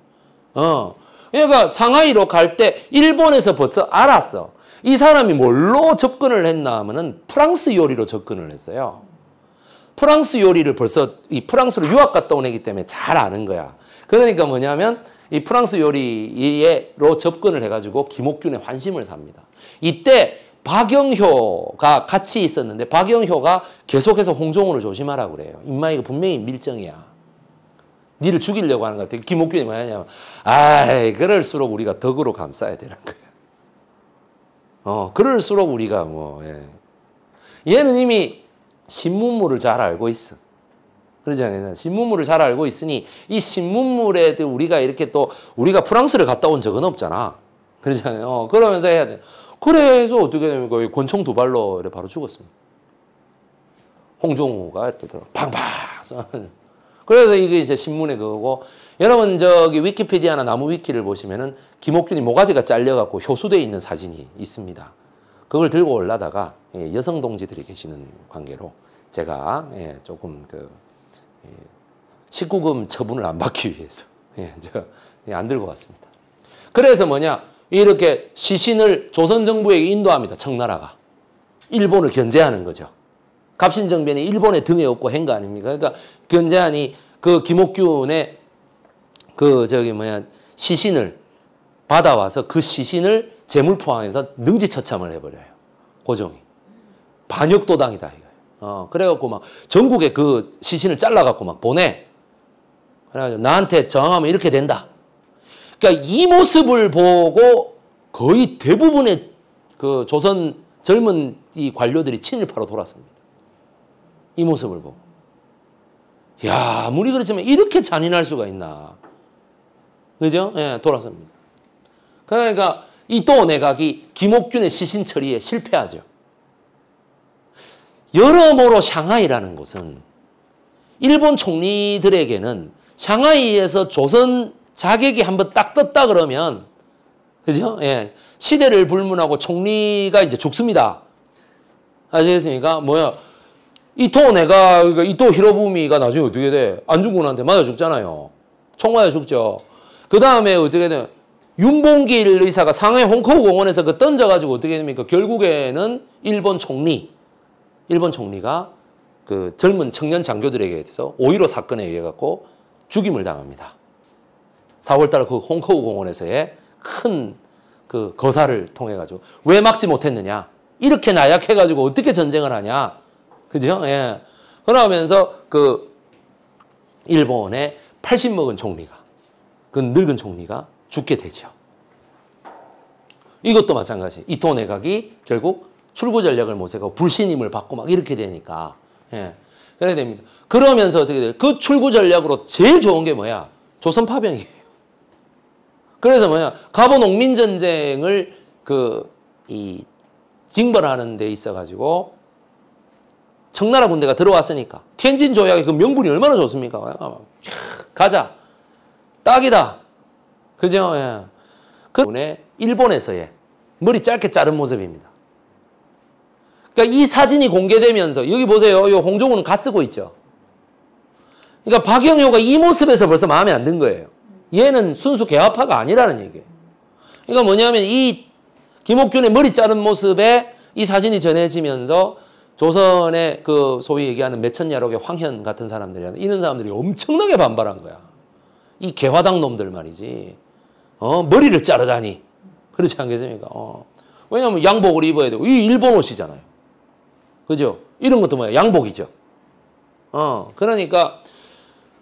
어. 그러니까 상하이로 갈 때 일본에서 벌써 알았어. 이 사람이 뭘로 접근을 했나 하면은 프랑스 요리로 접근을 했어요. 프랑스 요리를 벌써 이 프랑스로 유학 갔다 온 애기 때문에 잘 아는 거야. 그러니까 뭐냐면 이 프랑스 요리로 접근을 해가지고 김옥균의 환심을 삽니다. 이때 박영효가 같이 있었는데 박영효가 계속해서 홍종호를 조심하라 그래요. 인마이가 분명히 밀정이야. 니를 죽이려고 하는 것 같아요. 김옥균이 뭐냐면, 아 그럴수록 우리가 덕으로 감싸야 되는 거예요. 어, 그럴수록 우리가 뭐, 예. 얘는 이미 신문물을 잘 알고 있어. 그러지 않아요? 신문물을 잘 알고 있으니 이 신문물에 우리가 이렇게 또 우리가 프랑스를 갔다 온 적은 없잖아. 그러잖아요. 어, 그러면서 해야 돼. 그래서 어떻게 되면 거 권총 두 발로 바로 죽었습니다. 홍종우가 이렇게 들어 팡팡 그래서 이게 이제 신문에 그거고 여러분 저기 위키피디아나 나무 위키를 보시면은 김옥균이 모가지가 잘려갖고 효수돼 있는 사진이 있습니다. 그걸 들고 올라다가 예, 여성 동지들이 계시는 관계로 제가 예, 조금 그 19금 예, 처분을 안 받기 위해서 제가 안 들고 왔습니다. 그래서 뭐냐 이렇게 시신을 조선 정부에게 인도합니다. 청나라가 일본을 견제하는 거죠. 갑신정변이 일본의 등에 업고 한 거 아닙니까? 그러니까 견제안이 그 김옥균의 그 저기 뭐야 시신을 받아와서 그 시신을 재물포항에서 능지처참을 해버려요. 고종이 반역도당이다 이거예요. 어 그래갖고 막 전국에 그 시신을 잘라갖고 막 보내. 그래가지고 나한테 저항하면 이렇게 된다. 그러니까 이 모습을 보고 거의 대부분의 그 조선 젊은 이 관료들이 친일파로 돌았습니다. 이 모습을 보고. 야, 아무 그렇지만 이렇게 잔인할 수가 있나. 그죠? 예, 돌아섭니다. 그러니까 이 또 내각이 김옥균의 시신 처리에 실패하죠. 여러모로 샹하이라는 곳은 일본 총리들에게는 샹하이에서 조선 자객이 한번 딱 떴다 그러면 그죠? 예. 시대를 불문하고 총리가 이제 죽습니다. 아시겠습니까? 뭐야? 이토 내가 그러니까 이토 히로부미가 나중에 어떻게 돼? 안중근한테 맞아 죽잖아요. 총 맞아 죽죠. 그 다음에 어떻게 돼? 윤봉길 의사가 상해 홍콩 공원에서 그 던져가지고 어떻게 됩니까? 결국에는 일본 총리, 일본 총리가 그 젊은 청년 장교들에게 의해서 5.15 사건에 의해 갖고 죽임을 당합니다. 4월달 그 홍콩 공원에서의 큰 그 거사를 통해 가지고 왜 막지 못했느냐? 이렇게 나약해 가지고 어떻게 전쟁을 하냐? 그죠? 예. 그러면서 그 일본의 80 먹은 총리가 그 늙은 총리가 죽게 되죠. 이것도 마찬가지. 이토 내각이 결국 출구 전략을 모색하고 불신임을 받고 막 이렇게 되니까 예. 그래야 됩니다. 그러면서 어떻게 돼요? 그 출구 전략으로 제일 좋은 게 뭐야? 조선 파병이에요. 그래서 뭐야? 갑오 농민 전쟁을 그이 징벌하는 데 있어 가지고 청나라 군대가 들어왔으니까 텐진 조약의 그 명분이 얼마나 좋습니까? 가자 딱이다 그죠? 예. 그분의 일본에서의 머리 짧게 자른 모습입니다. 그러니까 이 사진이 공개되면서 여기 보세요. 요 홍종훈은 가 쓰고 있죠. 그러니까 박영효가 이 모습에서 벌써 마음에 안 든 거예요. 얘는 순수 개화파가 아니라는 얘기예요. 그러니까 뭐냐면 이 김옥균의 머리 자른 모습에 이 사진이 전해지면서 조선의 그 소위 얘기하는 몇천야록의 황현 같은 사람들이있는 사람들이 엄청나게 반발한 거야. 이 개화당 놈들 말이지. 어, 머리를 자르다니. 그렇지 않겠습니까? 어. 왜냐면 양복을 입어야 되고, 이 일본 옷이잖아요. 그죠? 이런 것도 뭐야? 양복이죠. 어, 그러니까,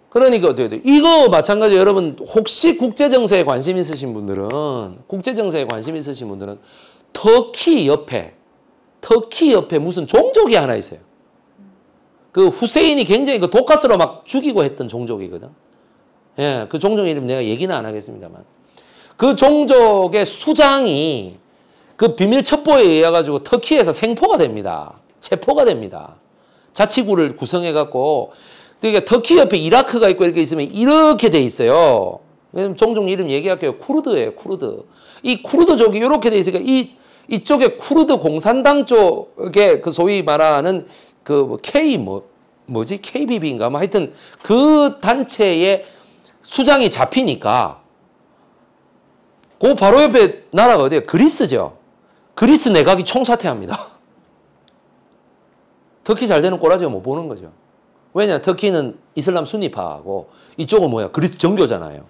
그러니까 어떻게 돼 이거 마찬가지 여러분, 혹시 국제정세에 관심 있으신 분들은, 국제정세에 관심 있으신 분들은 터키 옆에 터키 옆에 무슨 종족이 하나 있어요. 그 후세인이 굉장히 그 독가스로 막 죽이고 했던 종족이거든. 예, 그종족 이름 내가 얘기는 안 하겠습니다만. 그 종족의 수장이 그 비밀 첩보에 의해 가지고 터키에서 생포가 됩니다. 체포가 됩니다. 자치구를 구성해 갖고 그러니까 터키 옆에 이라크가 있고 이렇게 있으면 이렇게 돼 있어요. 종종 이름 얘기할게요. 쿠르드예요. 쿠르드. 이 쿠르드족이 이렇게 돼 있으니까 이 이쪽에 쿠르드 공산당 쪽에 그 소위 말하는 그 뭐 K 뭐 뭐지 KBB인가 뭐 하여튼 그 단체의 수장이 잡히니까 그 바로 옆에 나라가 어디예요? 그리스죠. 그리스 내각이 총사퇴합니다. 터키 잘 되는 꼬라지가 못 보는 거죠. 왜냐? 터키는 이슬람 순위파고 이쪽은 뭐야? 그리스 정교잖아요.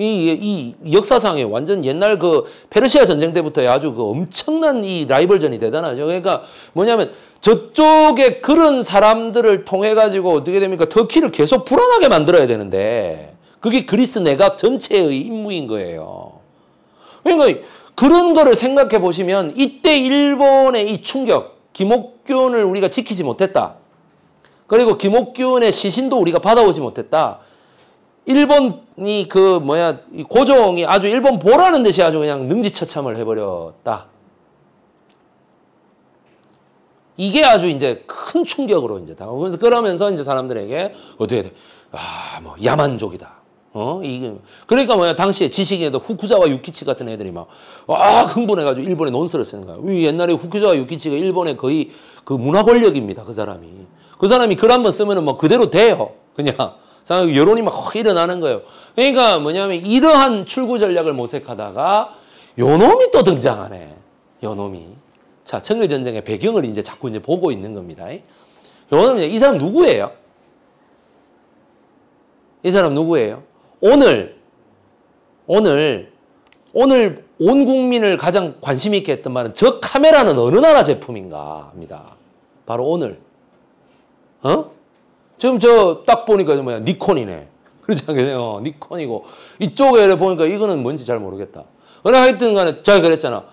이, 이 역사상에 완전 옛날 그 페르시아 전쟁 때부터 아주 그 엄청난 이 라이벌전이 대단하죠. 그러니까 뭐냐면 저쪽에 그런 사람들을 통해 가지고 어떻게 됩니까? 터키를 계속 불안하게 만들어야 되는데 그게 그리스 내각 전체의 임무인 거예요. 그러니까 그런 거를 생각해 보시면 이때 일본의 이 충격, 김옥균을 우리가 지키지 못했다. 그리고 김옥균의 시신도 우리가 받아오지 못했다. 일본이 그 뭐야 고종이 아주 일본 보라는 듯이 아주 그냥 능지처참을 해버렸다. 이게 아주 이제 큰 충격으로 이제 다오면서 그러면서 이제 사람들에게 어떻게 돼? 아 뭐 야만족이다. 어 이게 그러니까 뭐야 당시에 지식인에도 후쿠자와 유키치 같은 애들이 막와 흥분해가지고 일본에 논설을 쓰는 거야. 옛날에 후쿠자와 유키치가 일본의 거의 그 문화 권력입니다. 그 사람이 그 사람이 글 한 번 쓰면은 뭐 그대로 돼요. 그냥. 여론이 막 일어나는 거예요. 그러니까 뭐냐면 이러한 출구 전략을 모색하다가 요놈이 또 등장하네. 요놈이. 자, 청일전쟁의 배경을 이제 자꾸 이제 보고 있는 겁니다. 요놈이, 이 사람 누구예요? 이 사람 누구예요? 오늘, 오늘, 오늘 온 국민을 가장 관심 있게 했던 말은 저 카메라는 어느 나라 제품인가 합니다. 바로 오늘. 어? 지금 저 딱 보니까 뭐야 니콘이네. 그렇지 않겠어요? 어, 니콘이고 이쪽에 보니까 이거는 뭔지 잘 모르겠다. 그래 하여튼 간에 제가 그랬잖아.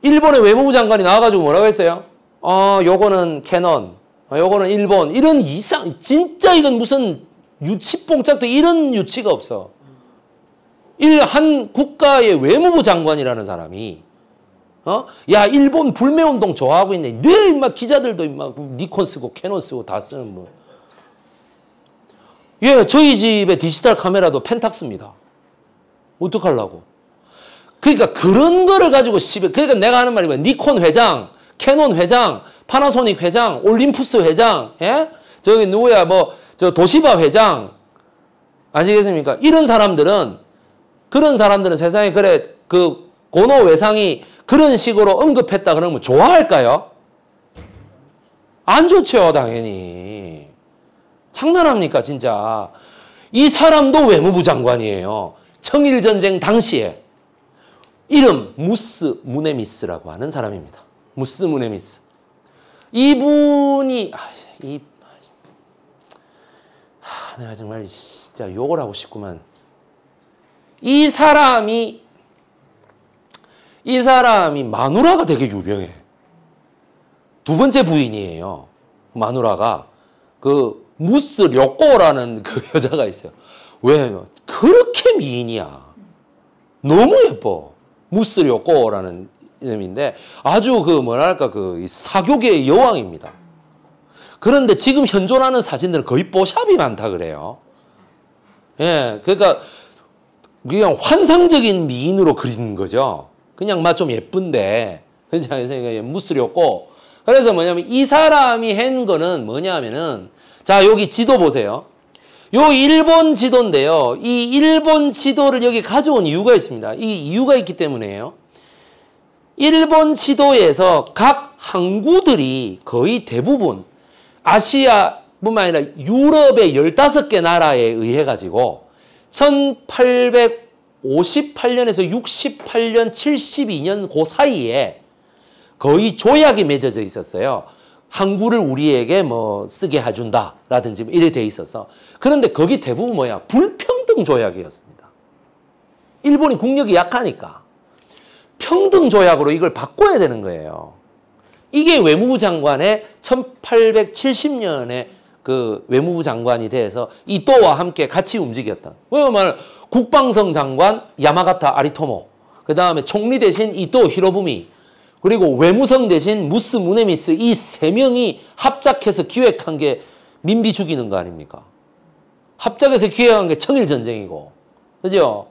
일본의 외무부 장관이 나와가지고 뭐라고 했어요? 어, 요거는 캐논, 어, 요거는 일본. 이런 이상, 진짜 이건 무슨 유치뽕짝도 이런 유치가 없어. 일, 한 국가의 외무부 장관이라는 사람이 어? 야 일본 불매운동 좋아하고 있네. 늘 인마 기자들도 인마 니콘 쓰고 캐논 쓰고 다 쓰는 뭐. 예, 저희 집에 디지털 카메라도 펜탁스입니다. 어떡하려고. 그러니까 그런 거를 가지고 시베 그러니까 내가 하는 말이 뭐야. 니콘 회장, 캐논 회장, 파나소닉 회장, 올림푸스 회장, 예? 저기 누구야 뭐 저 도시바 회장 아시겠습니까? 이런 사람들은 그런 사람들은 세상에 그래 그 고노 외상이 그런 식으로 언급했다 그러면 좋아할까요? 안 좋죠, 당연히. 장난합니까, 진짜. 이 사람도 외무부 장관이에요. 청일전쟁 당시에. 이름 무스 무네미스라고 하는 사람입니다. 무스 무네미스. 이분이 아, 이 아, 내가 정말 진짜 욕을 하고 싶구만. 이 사람이 이 사람이 마누라가 되게 유명해. 두 번째 부인이에요. 마누라가 그 무스 료꼬라는 그 여자가 있어요. 왜 그렇게 미인이야. 너무 예뻐. 무스 료꼬라는 이름인데 아주 그 뭐랄까 그 사교계의 여왕입니다. 그런데 지금 현존하는 사진들은 거의 뽀샵이 많다 그래요. 예, 그러니까 그냥 환상적인 미인으로 그린 거죠. 그냥 맛 좀 예쁜데 그래서 그냥 무스렸고 그래서 뭐냐면 이 사람이 한 거는 뭐냐면은 자 여기 지도 보세요. 요 일본 지도인데요. 이 일본 지도를 여기 가져온 이유가 있습니다. 이 이유가 있기 때문에요. 일본 지도에서 각 항구들이 거의 대부분 아시아뿐만 아니라 유럽의 15개 나라에 의해 가지고 1800 58년에서 68년, 72년 그 사이에 거의 조약이 맺어져 있었어요. 항구를 우리에게 뭐 쓰게 해준다라든지 뭐 이래 돼 있어서. 그런데 거기 대부분 뭐야? 불평등 조약이었습니다. 일본이 국력이 약하니까. 평등 조약으로 이걸 바꿔야 되는 거예요. 이게 외무부 장관의 1870년에 그 외무부 장관이 돼서 이또와 함께 같이 움직였던. 왜냐면 국방성 장관 야마가타 아리토모, 그 다음에 총리 대신 이토 히로부미, 그리고 외무성 대신 무스 무네미스 이 세 명이 합작해서 기획한 게 민비 죽이는 거 아닙니까? 합작해서 기획한 게 청일 전쟁이고, 그죠?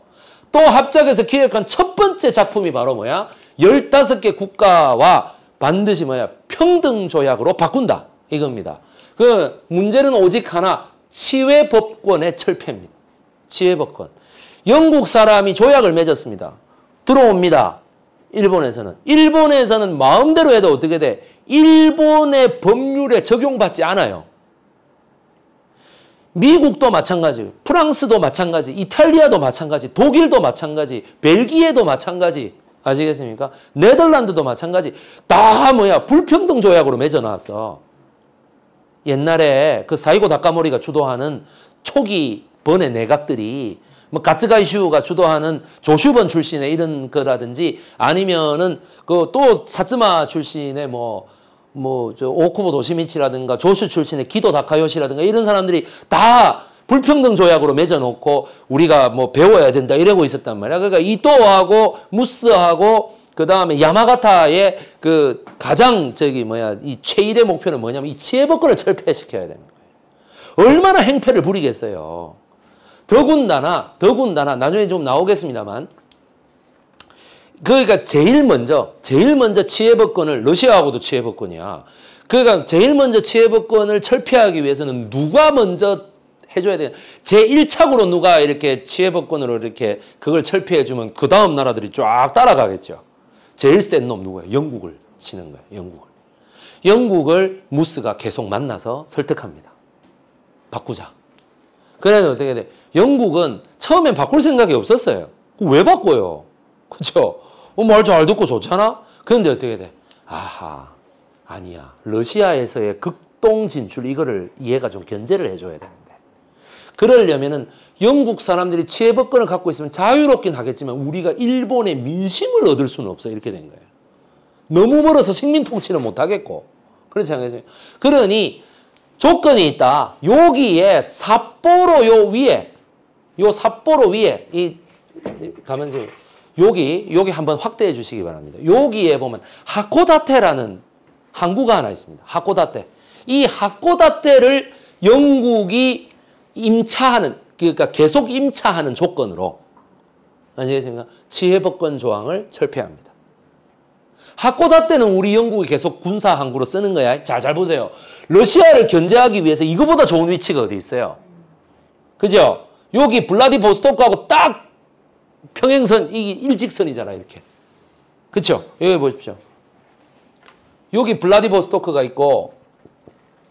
또 합작해서 기획한 첫 번째 작품이 바로 뭐야? 열다섯 개 국가와 반드시 뭐야? 평등 조약으로 바꾼다. 이겁니다. 그 문제는 오직 하나, 치외 법권의 철폐입니다. 치외 법권. 영국 사람이 조약을 맺었습니다. 들어옵니다. 일본에서는. 일본에서는 마음대로 해도 어떻게 돼? 일본의 법률에 적용받지 않아요. 미국도 마찬가지, 프랑스도 마찬가지, 이탈리아도 마찬가지, 독일도 마찬가지, 벨기에도 마찬가지. 아시겠습니까? 네덜란드도 마찬가지. 다 뭐야? 불평등 조약으로 맺어놨어. 옛날에 그 사이고 닭가모리가 주도하는 초기 번의 내각들이 뭐 가츠가이 슈가 주도하는 조슈번 출신의 이런 거라든지 아니면은 그 또 사츠마 출신의 뭐 뭐 저 오쿠보 도시미치라든가 조슈 출신의 기도 다카요시라든가 이런 사람들이 다 불평등 조약으로 맺어놓고 우리가 뭐 배워야 된다 이러고 있었단 말이야. 그러니까 이토하고 무스하고 그 다음에 야마가타의 그 가장 저기 뭐야 이 최일의 목표는 뭐냐면 이 치해법권을 철폐시켜야 되는 거예요. 얼마나 행패를 부리겠어요. 더군다나 더군다나 나중에 좀 나오겠습니다만 그러니까 제일 먼저 제일 먼저 치해법권을 러시아하고도 치해법권이야. 그러니까 제일 먼저 치해법권을 철폐하기 위해서는 누가 먼저 해줘야 돼. 제1차으로 누가 이렇게 치해법권으로 이렇게 그걸 철폐해주면 그 다음 나라들이 쫙 따라가겠죠. 제일 센 놈 누구야? 영국을 치는 거야. 영국을. 영국을 무스가 계속 만나서 설득합니다. 바꾸자. 그래서 어떻게 돼? 영국은 처음엔 바꿀 생각이 없었어요. 왜 바꿔요? 그쵸? 어, 말잘 듣고 좋잖아? 그런데 어떻게 돼? 아하, 아니야. 러시아에서의 극동 진출, 이거를 이해가 좀 견제를 해줘야 되는데. 그러려면은 영국 사람들이 치해법권을 갖고 있으면 자유롭긴 하겠지만 우리가 일본의 민심을 얻을 수는 없어. 이렇게 된 거예요. 너무 멀어서 식민 통치는 못하겠고. 그렇지 않겠어요? 그러니 조건이 있다. 여기에 삿포로 요 위에 요 삿포로 위에 이 가면 지 여기 여기 한번 확대해 주시기 바랍니다. 여기에 보면 하코다테라는 항구가 하나 있습니다. 하코다테. 이 하코다테를 영국이 임차하는 그러니까 계속 임차하는 조건으로 아시겠습니까? 지혜법권 조항을 철폐합니다. 하코다테는 우리 영국이 계속 군사 항구로 쓰는 거야. 잘 잘 보세요. 러시아를 견제하기 위해서 이거보다 좋은 위치가 어디 있어요? 그죠? 여기 블라디보스토크하고 딱 평행선, 이일직선이잖아 이렇게. 그쵸? 여기 보십시오. 여기 블라디보스토크가 있고,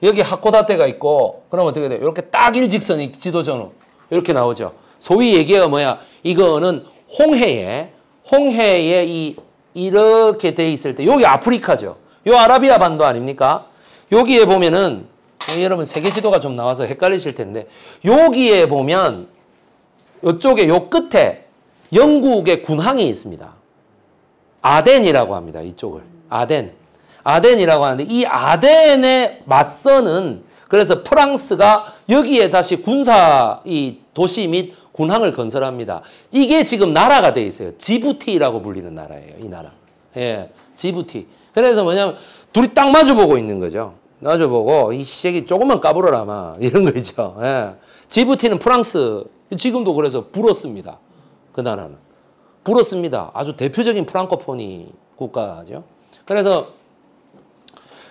여기 하코다테가 있고, 그럼 어떻게 돼요? 이렇게 딱 일직선이 지도전으로 이렇게 나오죠. 소위 얘기가 뭐야? 이거는 홍해에, 홍해에 이, 이렇게 돼 있을 때, 여기 아프리카죠. 요 아라비아 반도 아닙니까? 여기에 보면은 아, 여러분 세계 지도가 좀 나와서 헷갈리실 텐데 여기에 보면 이쪽에 요 끝에 영국의 군항이 있습니다. 아덴이라고 합니다. 이쪽을. 아덴. 아덴이라고 하는데 이아덴에 맞서는 그래서 프랑스가 여기에 다시 군사 이 도시 및 군항을 건설합니다. 이게 지금 나라가 돼 있어요. 지부티라고 불리는 나라예요. 이 나라. 예. 지부티. 그래서 뭐냐면 둘이 딱 마주보고 있는 거죠. 놔줘보고 이 시댁이 조금만 까불어라마 이런 거죠 예. 지부티는 프랑스 지금도 그래서 불었습니다. 그 나라는 불었습니다. 아주 대표적인 프랑코포니 국가죠. 그래서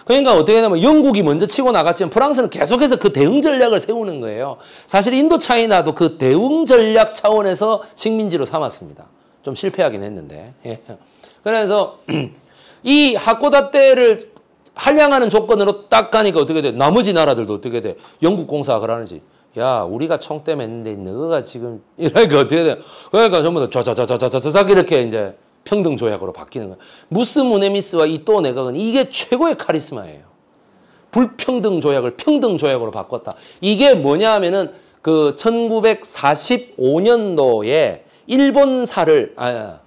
그러니까 어떻게 되냐면 영국이 먼저 치고 나갔지만 프랑스는 계속해서 그 대응 전략을 세우는 거예요. 사실 인도 차이나도 그 대응 전략 차원에서 식민지로 삼았습니다. 좀 실패하긴 했는데. 예. 그래서 이 하코다테를 한량하는 조건으로 딱 가니까 어떻게 돼? 나머지 나라들도 어떻게 돼? 영국 공사가 그러는지. 야, 우리가 총대 맸는데 너가 지금 이러니까 어떻게 돼? 그러니까 전부 다좌좌좌좌좌좌 이렇게 이제 평등 조약으로 바뀌는 거야. 무스 무네미스와 이 또 내각은 이게 최고의 카리스마예요. 불평등 조약을 평등 조약으로 바꿨다. 이게 뭐냐 하면은 그 1945년도에 일본사를 아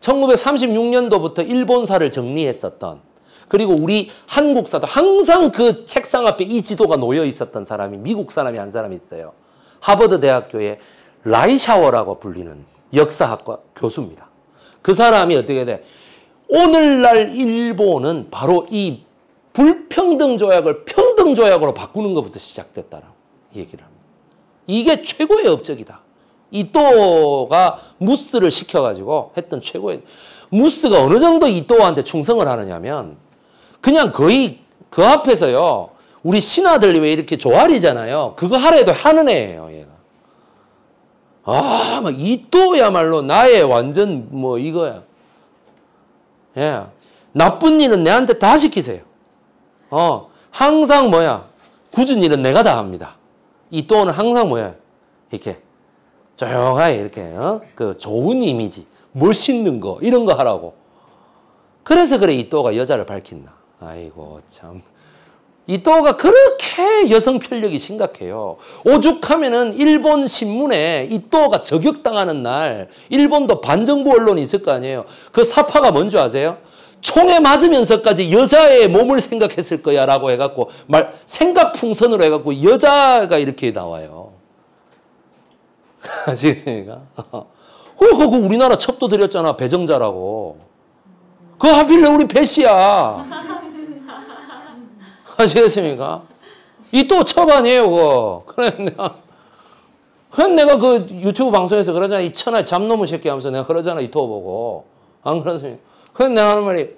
1936년도부터 아, 아. 일본사를 정리했었던 그리고 우리 한국 사도 항상 그 책상 앞에 이 지도가 놓여 있었던 사람이 미국 사람이 한 사람이 있어요. 하버드 대학교의 라이샤워라고 불리는 역사학과 교수입니다. 그 사람이 어떻게 돼? 오늘날 일본은 바로 이 불평등 조약을 평등 조약으로 바꾸는 것부터 시작됐다라고 얘기를 합니다. 이게 최고의 업적이다. 이또가 무스를 시켜가지고 했던 최고의 무스가 어느 정도 이또한테 충성을 하느냐면 그냥 거의 그 앞에서요. 우리 신하들 왜 이렇게 조알리잖아요 그거 하래도 하는 애예요. 얘가. 아, 막 뭐 이또야말로 나의 완전 뭐 이거야. 예. 나쁜 일은 내한테 다 시키세요. 어. 항상 뭐야. 굳은 일은 내가 다 합니다. 이 또는 항상 뭐야. 이렇게 조용하게 이렇게 어? 그 좋은 이미지, 멋있는 거 이런 거 하라고. 그래서 그래 이 또가 여자를 밝힌다. 아이고 참. 이또가 그렇게 여성 편력이 심각해요. 오죽하면은 일본 신문에 이토가 저격당하는 날 일본도 반정부 언론이 있을 거 아니에요. 그 사파가 뭔지 아세요? 총에 맞으면서까지 여자의 몸을 생각했을 거야 라고 해갖고 말 생각 풍선으로 해갖고 여자가 이렇게 나와요. 아시겠습니까? 어, 그거 그 우리나라 첩도 드렸잖아 배정자라고. 그 하필 우리 배씨야. 아시겠습니까? 이또 처반이에요, 그거. 그래, 내가. 그냥 내가 그 유튜브 방송에서 그러잖아. 이 천하 잡놈의 새끼 하면서 내가 그러잖아. 유튜 보고. 안 그러세요? 그래 내가 하는 말이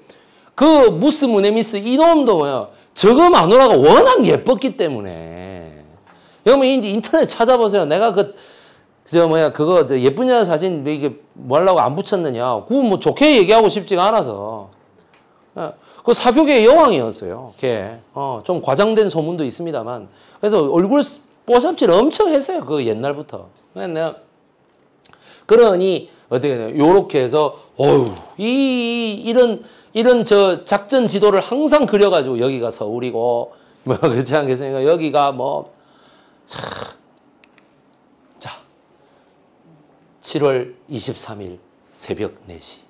그 무스 무네미스 이놈도 뭐야. 저거 마누라가 워낙 예뻤기 때문에. 여러분 인터넷 찾아보세요. 내가 그, 저 뭐야, 그거 저 예쁜 여자 사진 이게 뭐 하려고 안 붙였느냐. 그건 뭐 좋게 얘기하고 싶지가 않아서. 어. 그 사교계의 여왕이었어요. 걔. 어, 좀 과장된 소문도 있습니다만. 그래서 얼굴 뽀삽질 엄청 했어요. 그 옛날부터. 내가 네, 네. 그러니 어떻게 되냐. 요렇게 해서 어휴, 이, 이런 이런 저 작전 지도를 항상 그려 가지고 여기가 서울이고 뭐 그렇지 않겠습니까? 여기가 뭐 자. 7월 23일 새벽 4시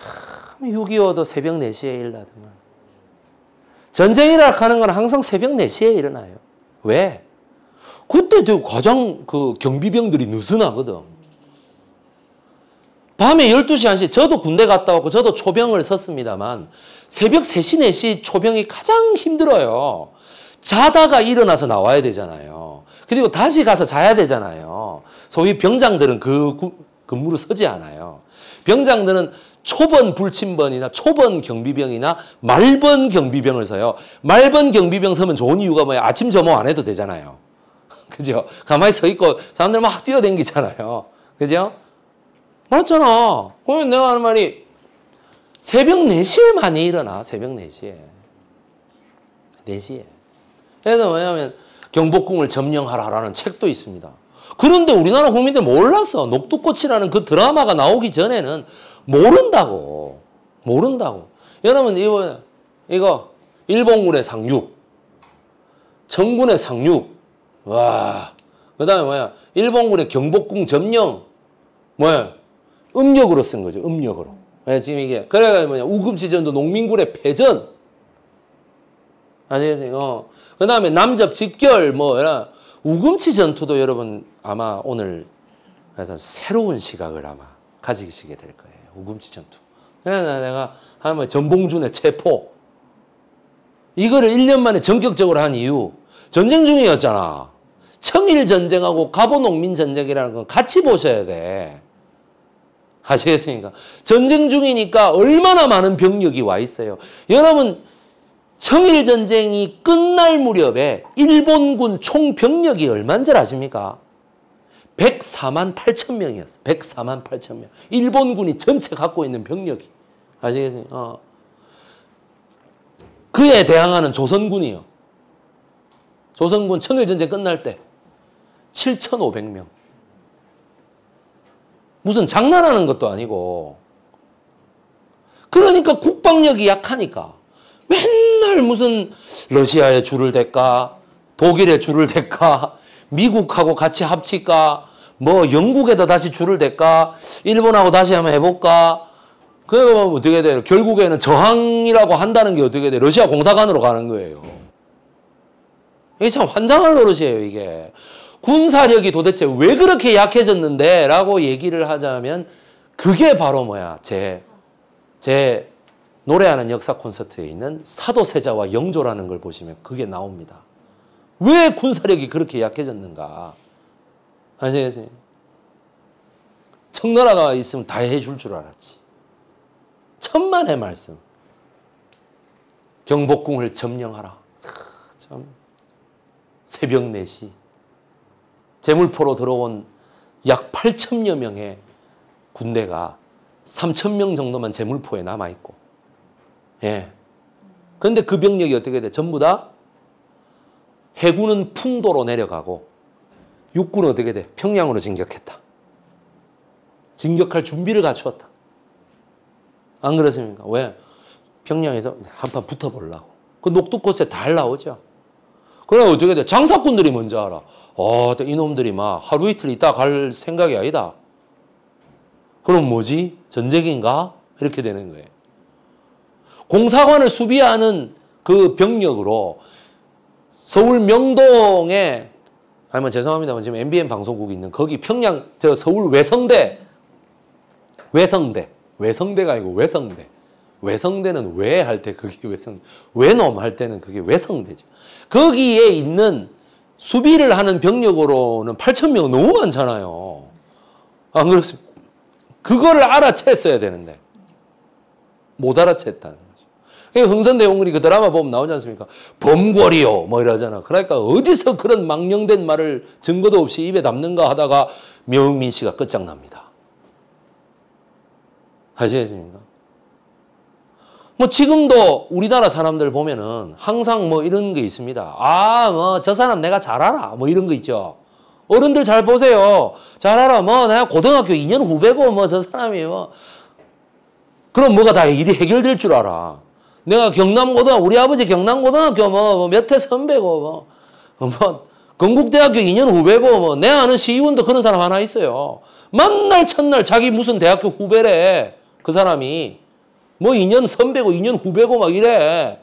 참 6.25도 새벽 4시에 일어나더만. 전쟁이라 하는 건 항상 새벽 4시에 일어나요. 왜? 그때도 가장 그 경비병들이 느슨하거든. 밤에 12시, 1시, 저도 군대 갔다 왔고, 저도 초병을 썼습니다만, 새벽 3시, 4시 초병이 가장 힘들어요. 자다가 일어나서 나와야 되잖아요. 그리고 다시 가서 자야 되잖아요. 소위 병장들은 그 근무를 서지 않아요. 병장들은 초번 불침번이나 초번 경비병이나 말번 경비병을 써요 말번 경비병 서면 좋은 이유가 뭐야? 아침 점호 안 해도 되잖아요. 그죠? 가만히 서 있고 사람들 막 뛰어댕기잖아요. 그죠? 맞잖아. 그러면 내가 하는 말이 새벽 4시에 많이 일어나. 새벽 4시에. 4시에. 그래서 뭐냐면 경복궁을 점령하라라는 책도 있습니다. 그런데 우리나라 국민들 몰랐어. 녹두꽃이라는 그 드라마가 나오기 전에는 모른다고. 모른다고. 여러분, 이거, 이거, 일본군의 상륙. 정군의 상륙. 와. 그 다음에 뭐야? 일본군의 경복궁 점령. 뭐야? 음력으로 쓴 거죠. 음력으로. 네, 지금 이게. 그래가지고 뭐냐? 우금지전도 농민군의 패전. 아시겠어요? 어. 그 다음에 남접 직결, 뭐라. 우금치 전투도 여러분 아마 오늘 그래서 새로운 시각을 아마 가지시게 될 거예요. 우금치 전투. 그래 내가 하면 전봉준의 체포. 이거를 1년 만에 전격적으로 한 이유. 전쟁 중이었잖아. 청일 전쟁하고 가보 농민 전쟁이라는 건 같이 보셔야 돼. 아시겠습니까? 전쟁 중이니까 얼마나 많은 병력이 와 있어요. 여러분 청일 전쟁이 끝날 무렵에 일본군 총 병력이 얼만인줄 아십니까? 104만 8천 명이었어. 104만 8천 명. 일본군이 전체 갖고 있는 병력이. 아시겠어요? 어. 그에 대항하는 조선군이요. 조선군 청일전쟁 끝날 때 7,500명. 무슨 장난하는 것도 아니고. 그러니까 국방력이 약하니까. 맨날 무슨 러시아에 줄을 댈까? 독일에 줄을 댈까? 미국하고 같이 합칠까? 뭐 영국에다 다시 줄을 댈까? 일본하고 다시 한번 해볼까? 그러면 뭐 어떻게 돼요? 결국에는 저항이라고 한다는 게 어떻게 돼요? 러시아 공사관으로 가는 거예요. 이게 참 환장할 노릇이에요, 이게. 군사력이 도대체 왜 그렇게 약해졌는데? 라고 얘기를 하자면 그게 바로 뭐야? 제, 제 노래하는 역사 콘서트에 있는 사도세자와 영조라는 걸 보시면 그게 나옵니다. 왜 군사력이 그렇게 약해졌는가? 아세요? 청나라가 있으면 다 해줄 줄 알았지. 천만의 말씀. 경복궁을 점령하라. 아, 참 새벽 4시 재물포로 들어온 약 8천여 명의 군대가 3천 명 정도만 재물포에 남아 있고. 예. 그런데 그 병력이 어떻게 돼? 전부 다 해군은 풍도로 내려가고 육군은 어떻게 돼? 평양으로 진격했다. 진격할 준비를 갖추었다. 안 그렇습니까? 왜? 평양에서 한판 붙어보려고. 그 녹두꽃에 달 나오죠. 그래 어떻게 돼? 장사꾼들이 먼저 알아. 어, 이놈들이 막 하루 이틀 있다 갈 생각이 아니다. 그럼 뭐지? 전쟁인가? 이렇게 되는 거예요. 공사관을 수비하는 그 병력으로 서울 명동에 아니만 죄송합니다만 지금 MBN 방송국이 있는 거기 평양 저 서울 외성대 외성대 외성대가 아니고 외성대 외성대는 왜 할 때 그게 외성 외놈 할 때는 그게 외성대죠. 거기에 있는 수비를 하는 병력으로는 8천 명 너무 많잖아요. 안 그렇습니까? 그거를 알아챘어야 되는데 못 알아챘다는. 흥선대원군이 그 드라마 보면 나오지 않습니까? 범궐이요 뭐 이러잖아. 그러니까 어디서 그런 망령된 말을 증거도 없이 입에 담는가 하다가 명민 씨가 끝장납니다. 아시겠습니까? 뭐 지금도 우리나라 사람들 보면은 항상 뭐 이런 게 있습니다. 아, 뭐 저 사람 내가 잘 알아. 뭐 이런 거 있죠. 어른들 잘 보세요. 잘 알아. 뭐 내가 고등학교 2년 후배고 뭐 저 사람이 뭐 그럼 뭐가 다 일이 해결될 줄 알아. 내가 경남고등학교, 우리 아버지 경남고등학교 뭐, 뭐 몇회 선배고, 뭐, 뭐, 건국대학교 2년 후배고, 뭐, 내 아는 시의원도 그런 사람 하나 있어요. 만날 첫날 자기 무슨 대학교 후배래. 그 사람이. 뭐 2년 선배고 2년 후배고 막 이래.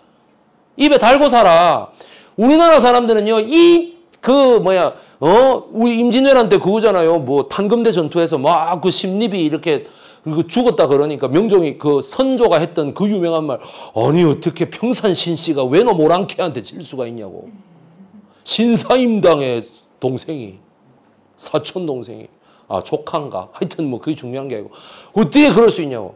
입에 달고 살아. 우리나라 사람들은요, 이, 그, 뭐야, 어? 우리 임진왜란 때 그거잖아요. 뭐탄금대 전투에서 막 그 심립이 이렇게 그리고 죽었다 그러니까 명종이 그 선조가 했던 그 유명한 말 아니 어떻게 평산신 씨가 왜 너모랑캐한테질 수가 있냐고. 신사임당의 동생이 사촌 동생이 아 조카인가 하여튼 뭐 그게 중요한 게 아니고 어떻게 그럴 수 있냐고.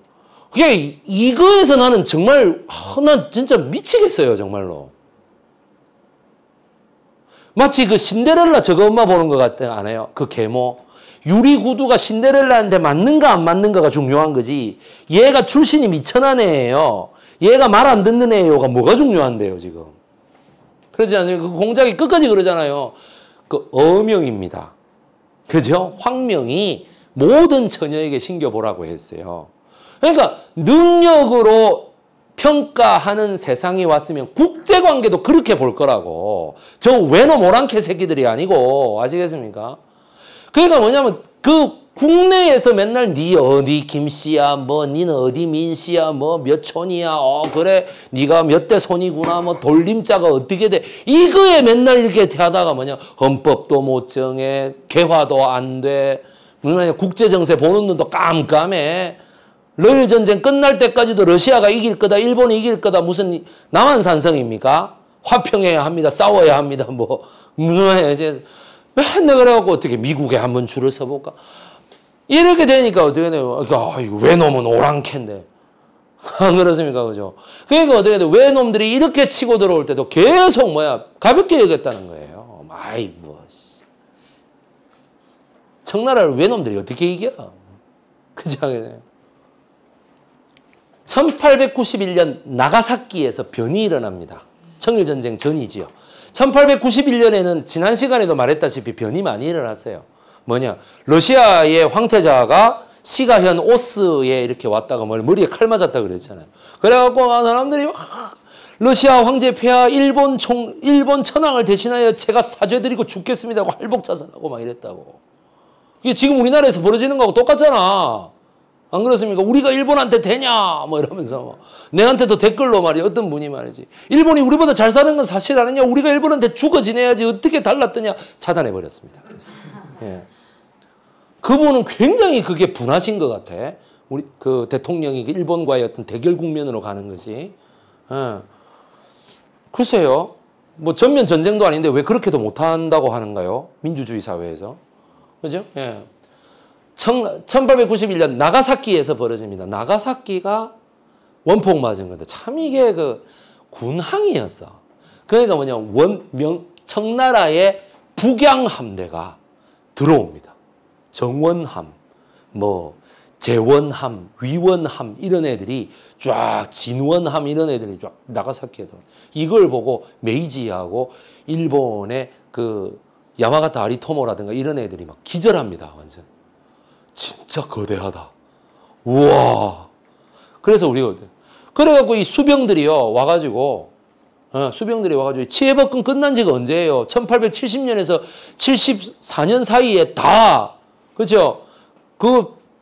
그게 이거에서 나는 정말 아, 난 진짜 미치겠어요 정말로. 마치 그 신데렐라 저거 엄마 보는 것 같아 안 해요. 그 계모. 유리 구두가 신데렐라한테 맞는가 안 맞는가가 중요한 거지. 얘가 출신이 미천한 애예요. 얘가 말 안 듣는 애요가 뭐가 중요한데요 지금. 그러지 않습니까? 그 공작이 끝까지 그러잖아요. 그 어명입니다. 그죠? 황명이 모든 처녀에게 신겨보라고 했어요. 그러니까 능력으로 평가하는 세상이 왔으면 국제관계도 그렇게 볼 거라고. 저외노모랑캐 새끼들이 아니고 아시겠습니까? 그러니까 뭐냐면 그 국내에서 맨날 니 어디 김씨야 뭐 니는 어디 민씨야 뭐 몇 촌이야 어 그래 니가 몇 대 손이구나 뭐 돌림자가 어떻게 돼 이거에 맨날 이렇게 대하다가 뭐냐 헌법도 못 정해 개화도 안돼 국제정세 보는 눈도 깜깜해 러일 전쟁 끝날 때까지도 러시아가 이길 거다, 일본이 이길 거다, 무슨 남한산성입니까? 화평해야 합니다, 싸워야 합니다, 뭐 무슨 이제 맨날 그래갖고 어떻게 미국에 한 번 줄을 서볼까? 이렇게 되니까 어떻게 돼요? 그러니까, 아, 이거 왜놈은 오랑캔데. 안 그렇습니까? 그죠? 그러니까 어떻게 돼요? 왜놈들이 이렇게 치고 들어올 때도 계속 뭐야? 가볍게 얘기했다는 거예요. 아이, 뭐, 청나라를 왜놈들이 어떻게 이겨? 그지 않겠요 1891년 나가사키에서 변이 일어납니다. 청일전쟁 전이지요. 1891년에는 지난 시간에도 말했다시피 변이 많이 일어났어요. 뭐냐. 러시아의 황태자가 시가현 오스에 이렇게 왔다가 머리에 칼 맞았다 그랬잖아요. 그래갖고 사람들이 막 러시아 황제 폐하 일본 총 일본 천황을 대신하여 제가 사죄드리고 죽겠습니다고 할복자선하고 막 이랬다고. 이게 지금 우리나라에서 벌어지는 거하고 똑같잖아. 안 그렇습니까? 우리가 일본한테 되냐? 뭐 이러면서 뭐. 내한테도 댓글로 말이야. 어떤 분이 말이지. 일본이 우리보다 잘 사는 건 사실 아니냐? 우리가 일본한테 죽어 지내야지 어떻게 달랐더냐? 차단해버렸습니다. 예. 그분은 굉장히 그게 분하신 것 같아. 우리 그 대통령이 그 일본과의 어떤 대결 국면으로 가는 것이. 예. 글쎄요. 뭐 전면 전쟁도 아닌데 왜 그렇게도 못한다고 하는가요? 민주주의 사회에서. 그죠? 예. 1891년 나가사키에서 벌어집니다. 나가사키가 원폭 맞은 건데 참 이게 그 군항이었어. 그러니까 뭐냐 원명 청나라의 북양 함대가 들어옵니다. 정원함, 뭐 재원함, 위원함 이런 애들이 쫙 진원함 이런 애들이 쫙 나가사키에 들어. 이걸 보고 메이지하고 일본의 그 야마가타 아리토모라든가 이런 애들이 막 기절합니다. 완전. 진짜 거대하다. 우와. 그래서 우리가 그래갖고 이 수병들이요 와가지고 어, 수병들이 와가지고 치해법금 끝난 지가 언제예요? 1870년에서 74년 사이에 다그죠그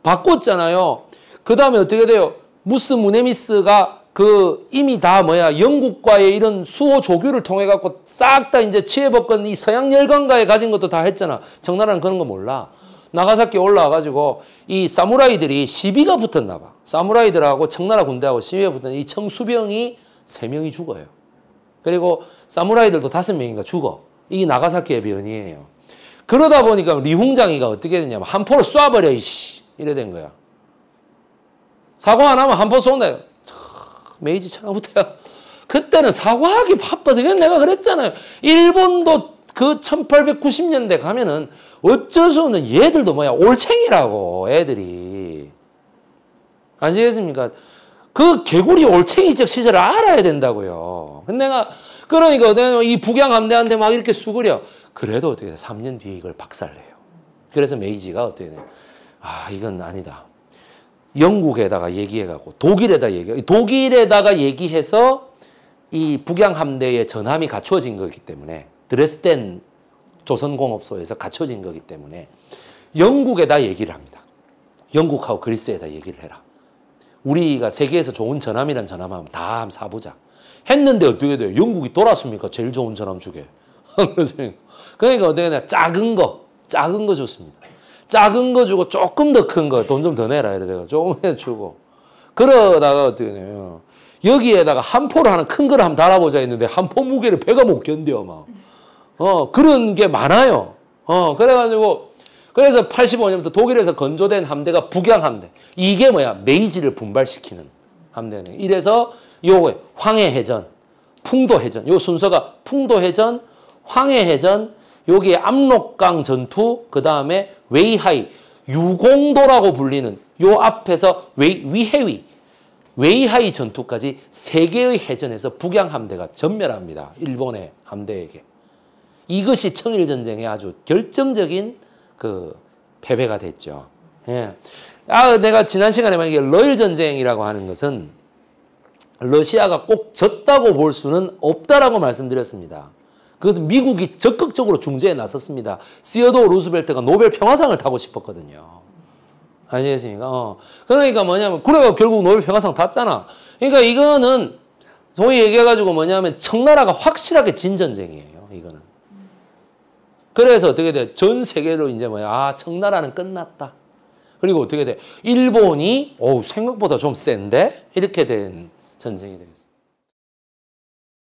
바꿨잖아요. 그 다음에 어떻게 돼요? 무스 무네미스가 그 이미 다 뭐야 영국과의 이런 수호 조교를 통해 갖고 싹 다 이제 치해법권 이 서양 열강가에 가진 것도 다 했잖아. 정나라는 그런 거 몰라. 나가사키 올라와가지고 이 사무라이들이 시비가 붙었나 봐. 사무라이들하고 청나라 군대하고 시비가 붙은 이 청수병이 세명이 죽어요. 그리고 사무라이들도 다섯 명인가 죽어. 이게 나가사키의 변이에요. 그러다 보니까 리홍장이가 어떻게 됐냐면 한 포를 쏴버려 이씨 이래 된 거야. 사고 안 하면 한포 쏜다. 메이지 차가부터야. 그때는 사과하기 바빠서 내가 그랬잖아요. 일본도 그 1890년대 가면은 어쩔 수 없는 얘들도 뭐야 올챙이라고 애들이 아시겠습니까? 그 개구리 올챙이적 시절을 알아야 된다고요. 근데 내가 그러니까 내가 이 북양 함대한테 막 이렇게 수그려 그래도 어떻게 돼? 3년 뒤에 이걸 박살내요. 그래서 메이지가 어떻게 돼아 이건 아니다. 영국에다가 얘기해갖고 독일에다 얘기 독일에다가 얘기해서 이 북양 함대의 전함이 갖추진 거기 때문에 드레스덴 조선공업소에서 갖춰진 거기 때문에 영국에다 얘기를 합니다. 영국하고 그리스에다 얘기를 해라. 우리가 세계에서 좋은 전함이란 전함 하면 다 한번 사보자. 했는데 어떻게 돼요? 영국이 돌았습니까? 제일 좋은 전함 주게. 그러니까 어떻게 되냐. 작은 거, 작은 거 줬습니다. 작은 거 주고 조금 더 큰 거, 돈 좀 더 내라. 이래가 조금 해 주고. 그러다가 어떻게 되냐. 여기에다가 한 포를 하나 큰걸 한번 달아보자 했는데 한 포 무게를 배가 못 견뎌, 막. 어, 그런 게 많아요. 어, 그래가지고, 그래서 85년부터 독일에서 건조된 함대가 북양 함대. 이게 뭐야? 메이지를 분발시키는 함대는. 이래서 요 황해해전, 풍도해전. 요 순서가 풍도해전, 황해해전, 여기에 압록강 전투, 그 다음에 웨이하이, 유공도라고 불리는 요 앞에서 웨이, 위해위, 웨이하이 전투까지 세 개의 해전에서 북양 함대가 전멸합니다. 일본의 함대에게. 이것이 청일전쟁의 아주 결정적인 그 패배가 됐죠. 예. 아, 내가 지난 시간에 만약에 러일전쟁이라고 하는 것은 러시아가 꼭 졌다고 볼 수는 없다라고 말씀드렸습니다. 그것도 미국이 적극적으로 중재에 나섰습니다. 시어도 루스벨트가 노벨 평화상을 타고 싶었거든요. 아시겠습니까? 어. 그러니까 뭐냐면, 그래가 결국 노벨 평화상 탔잖아. 그러니까 이거는 소위 얘기해가지고 뭐냐면 청나라가 확실하게 진 전쟁이에요. 이거는. 그래서 어떻게 돼? 전 세계로 이제 뭐야? 아, 청나라는 끝났다. 그리고 어떻게 돼? 일본이 어 생각보다 좀 센데 이렇게 된 전쟁이 되니다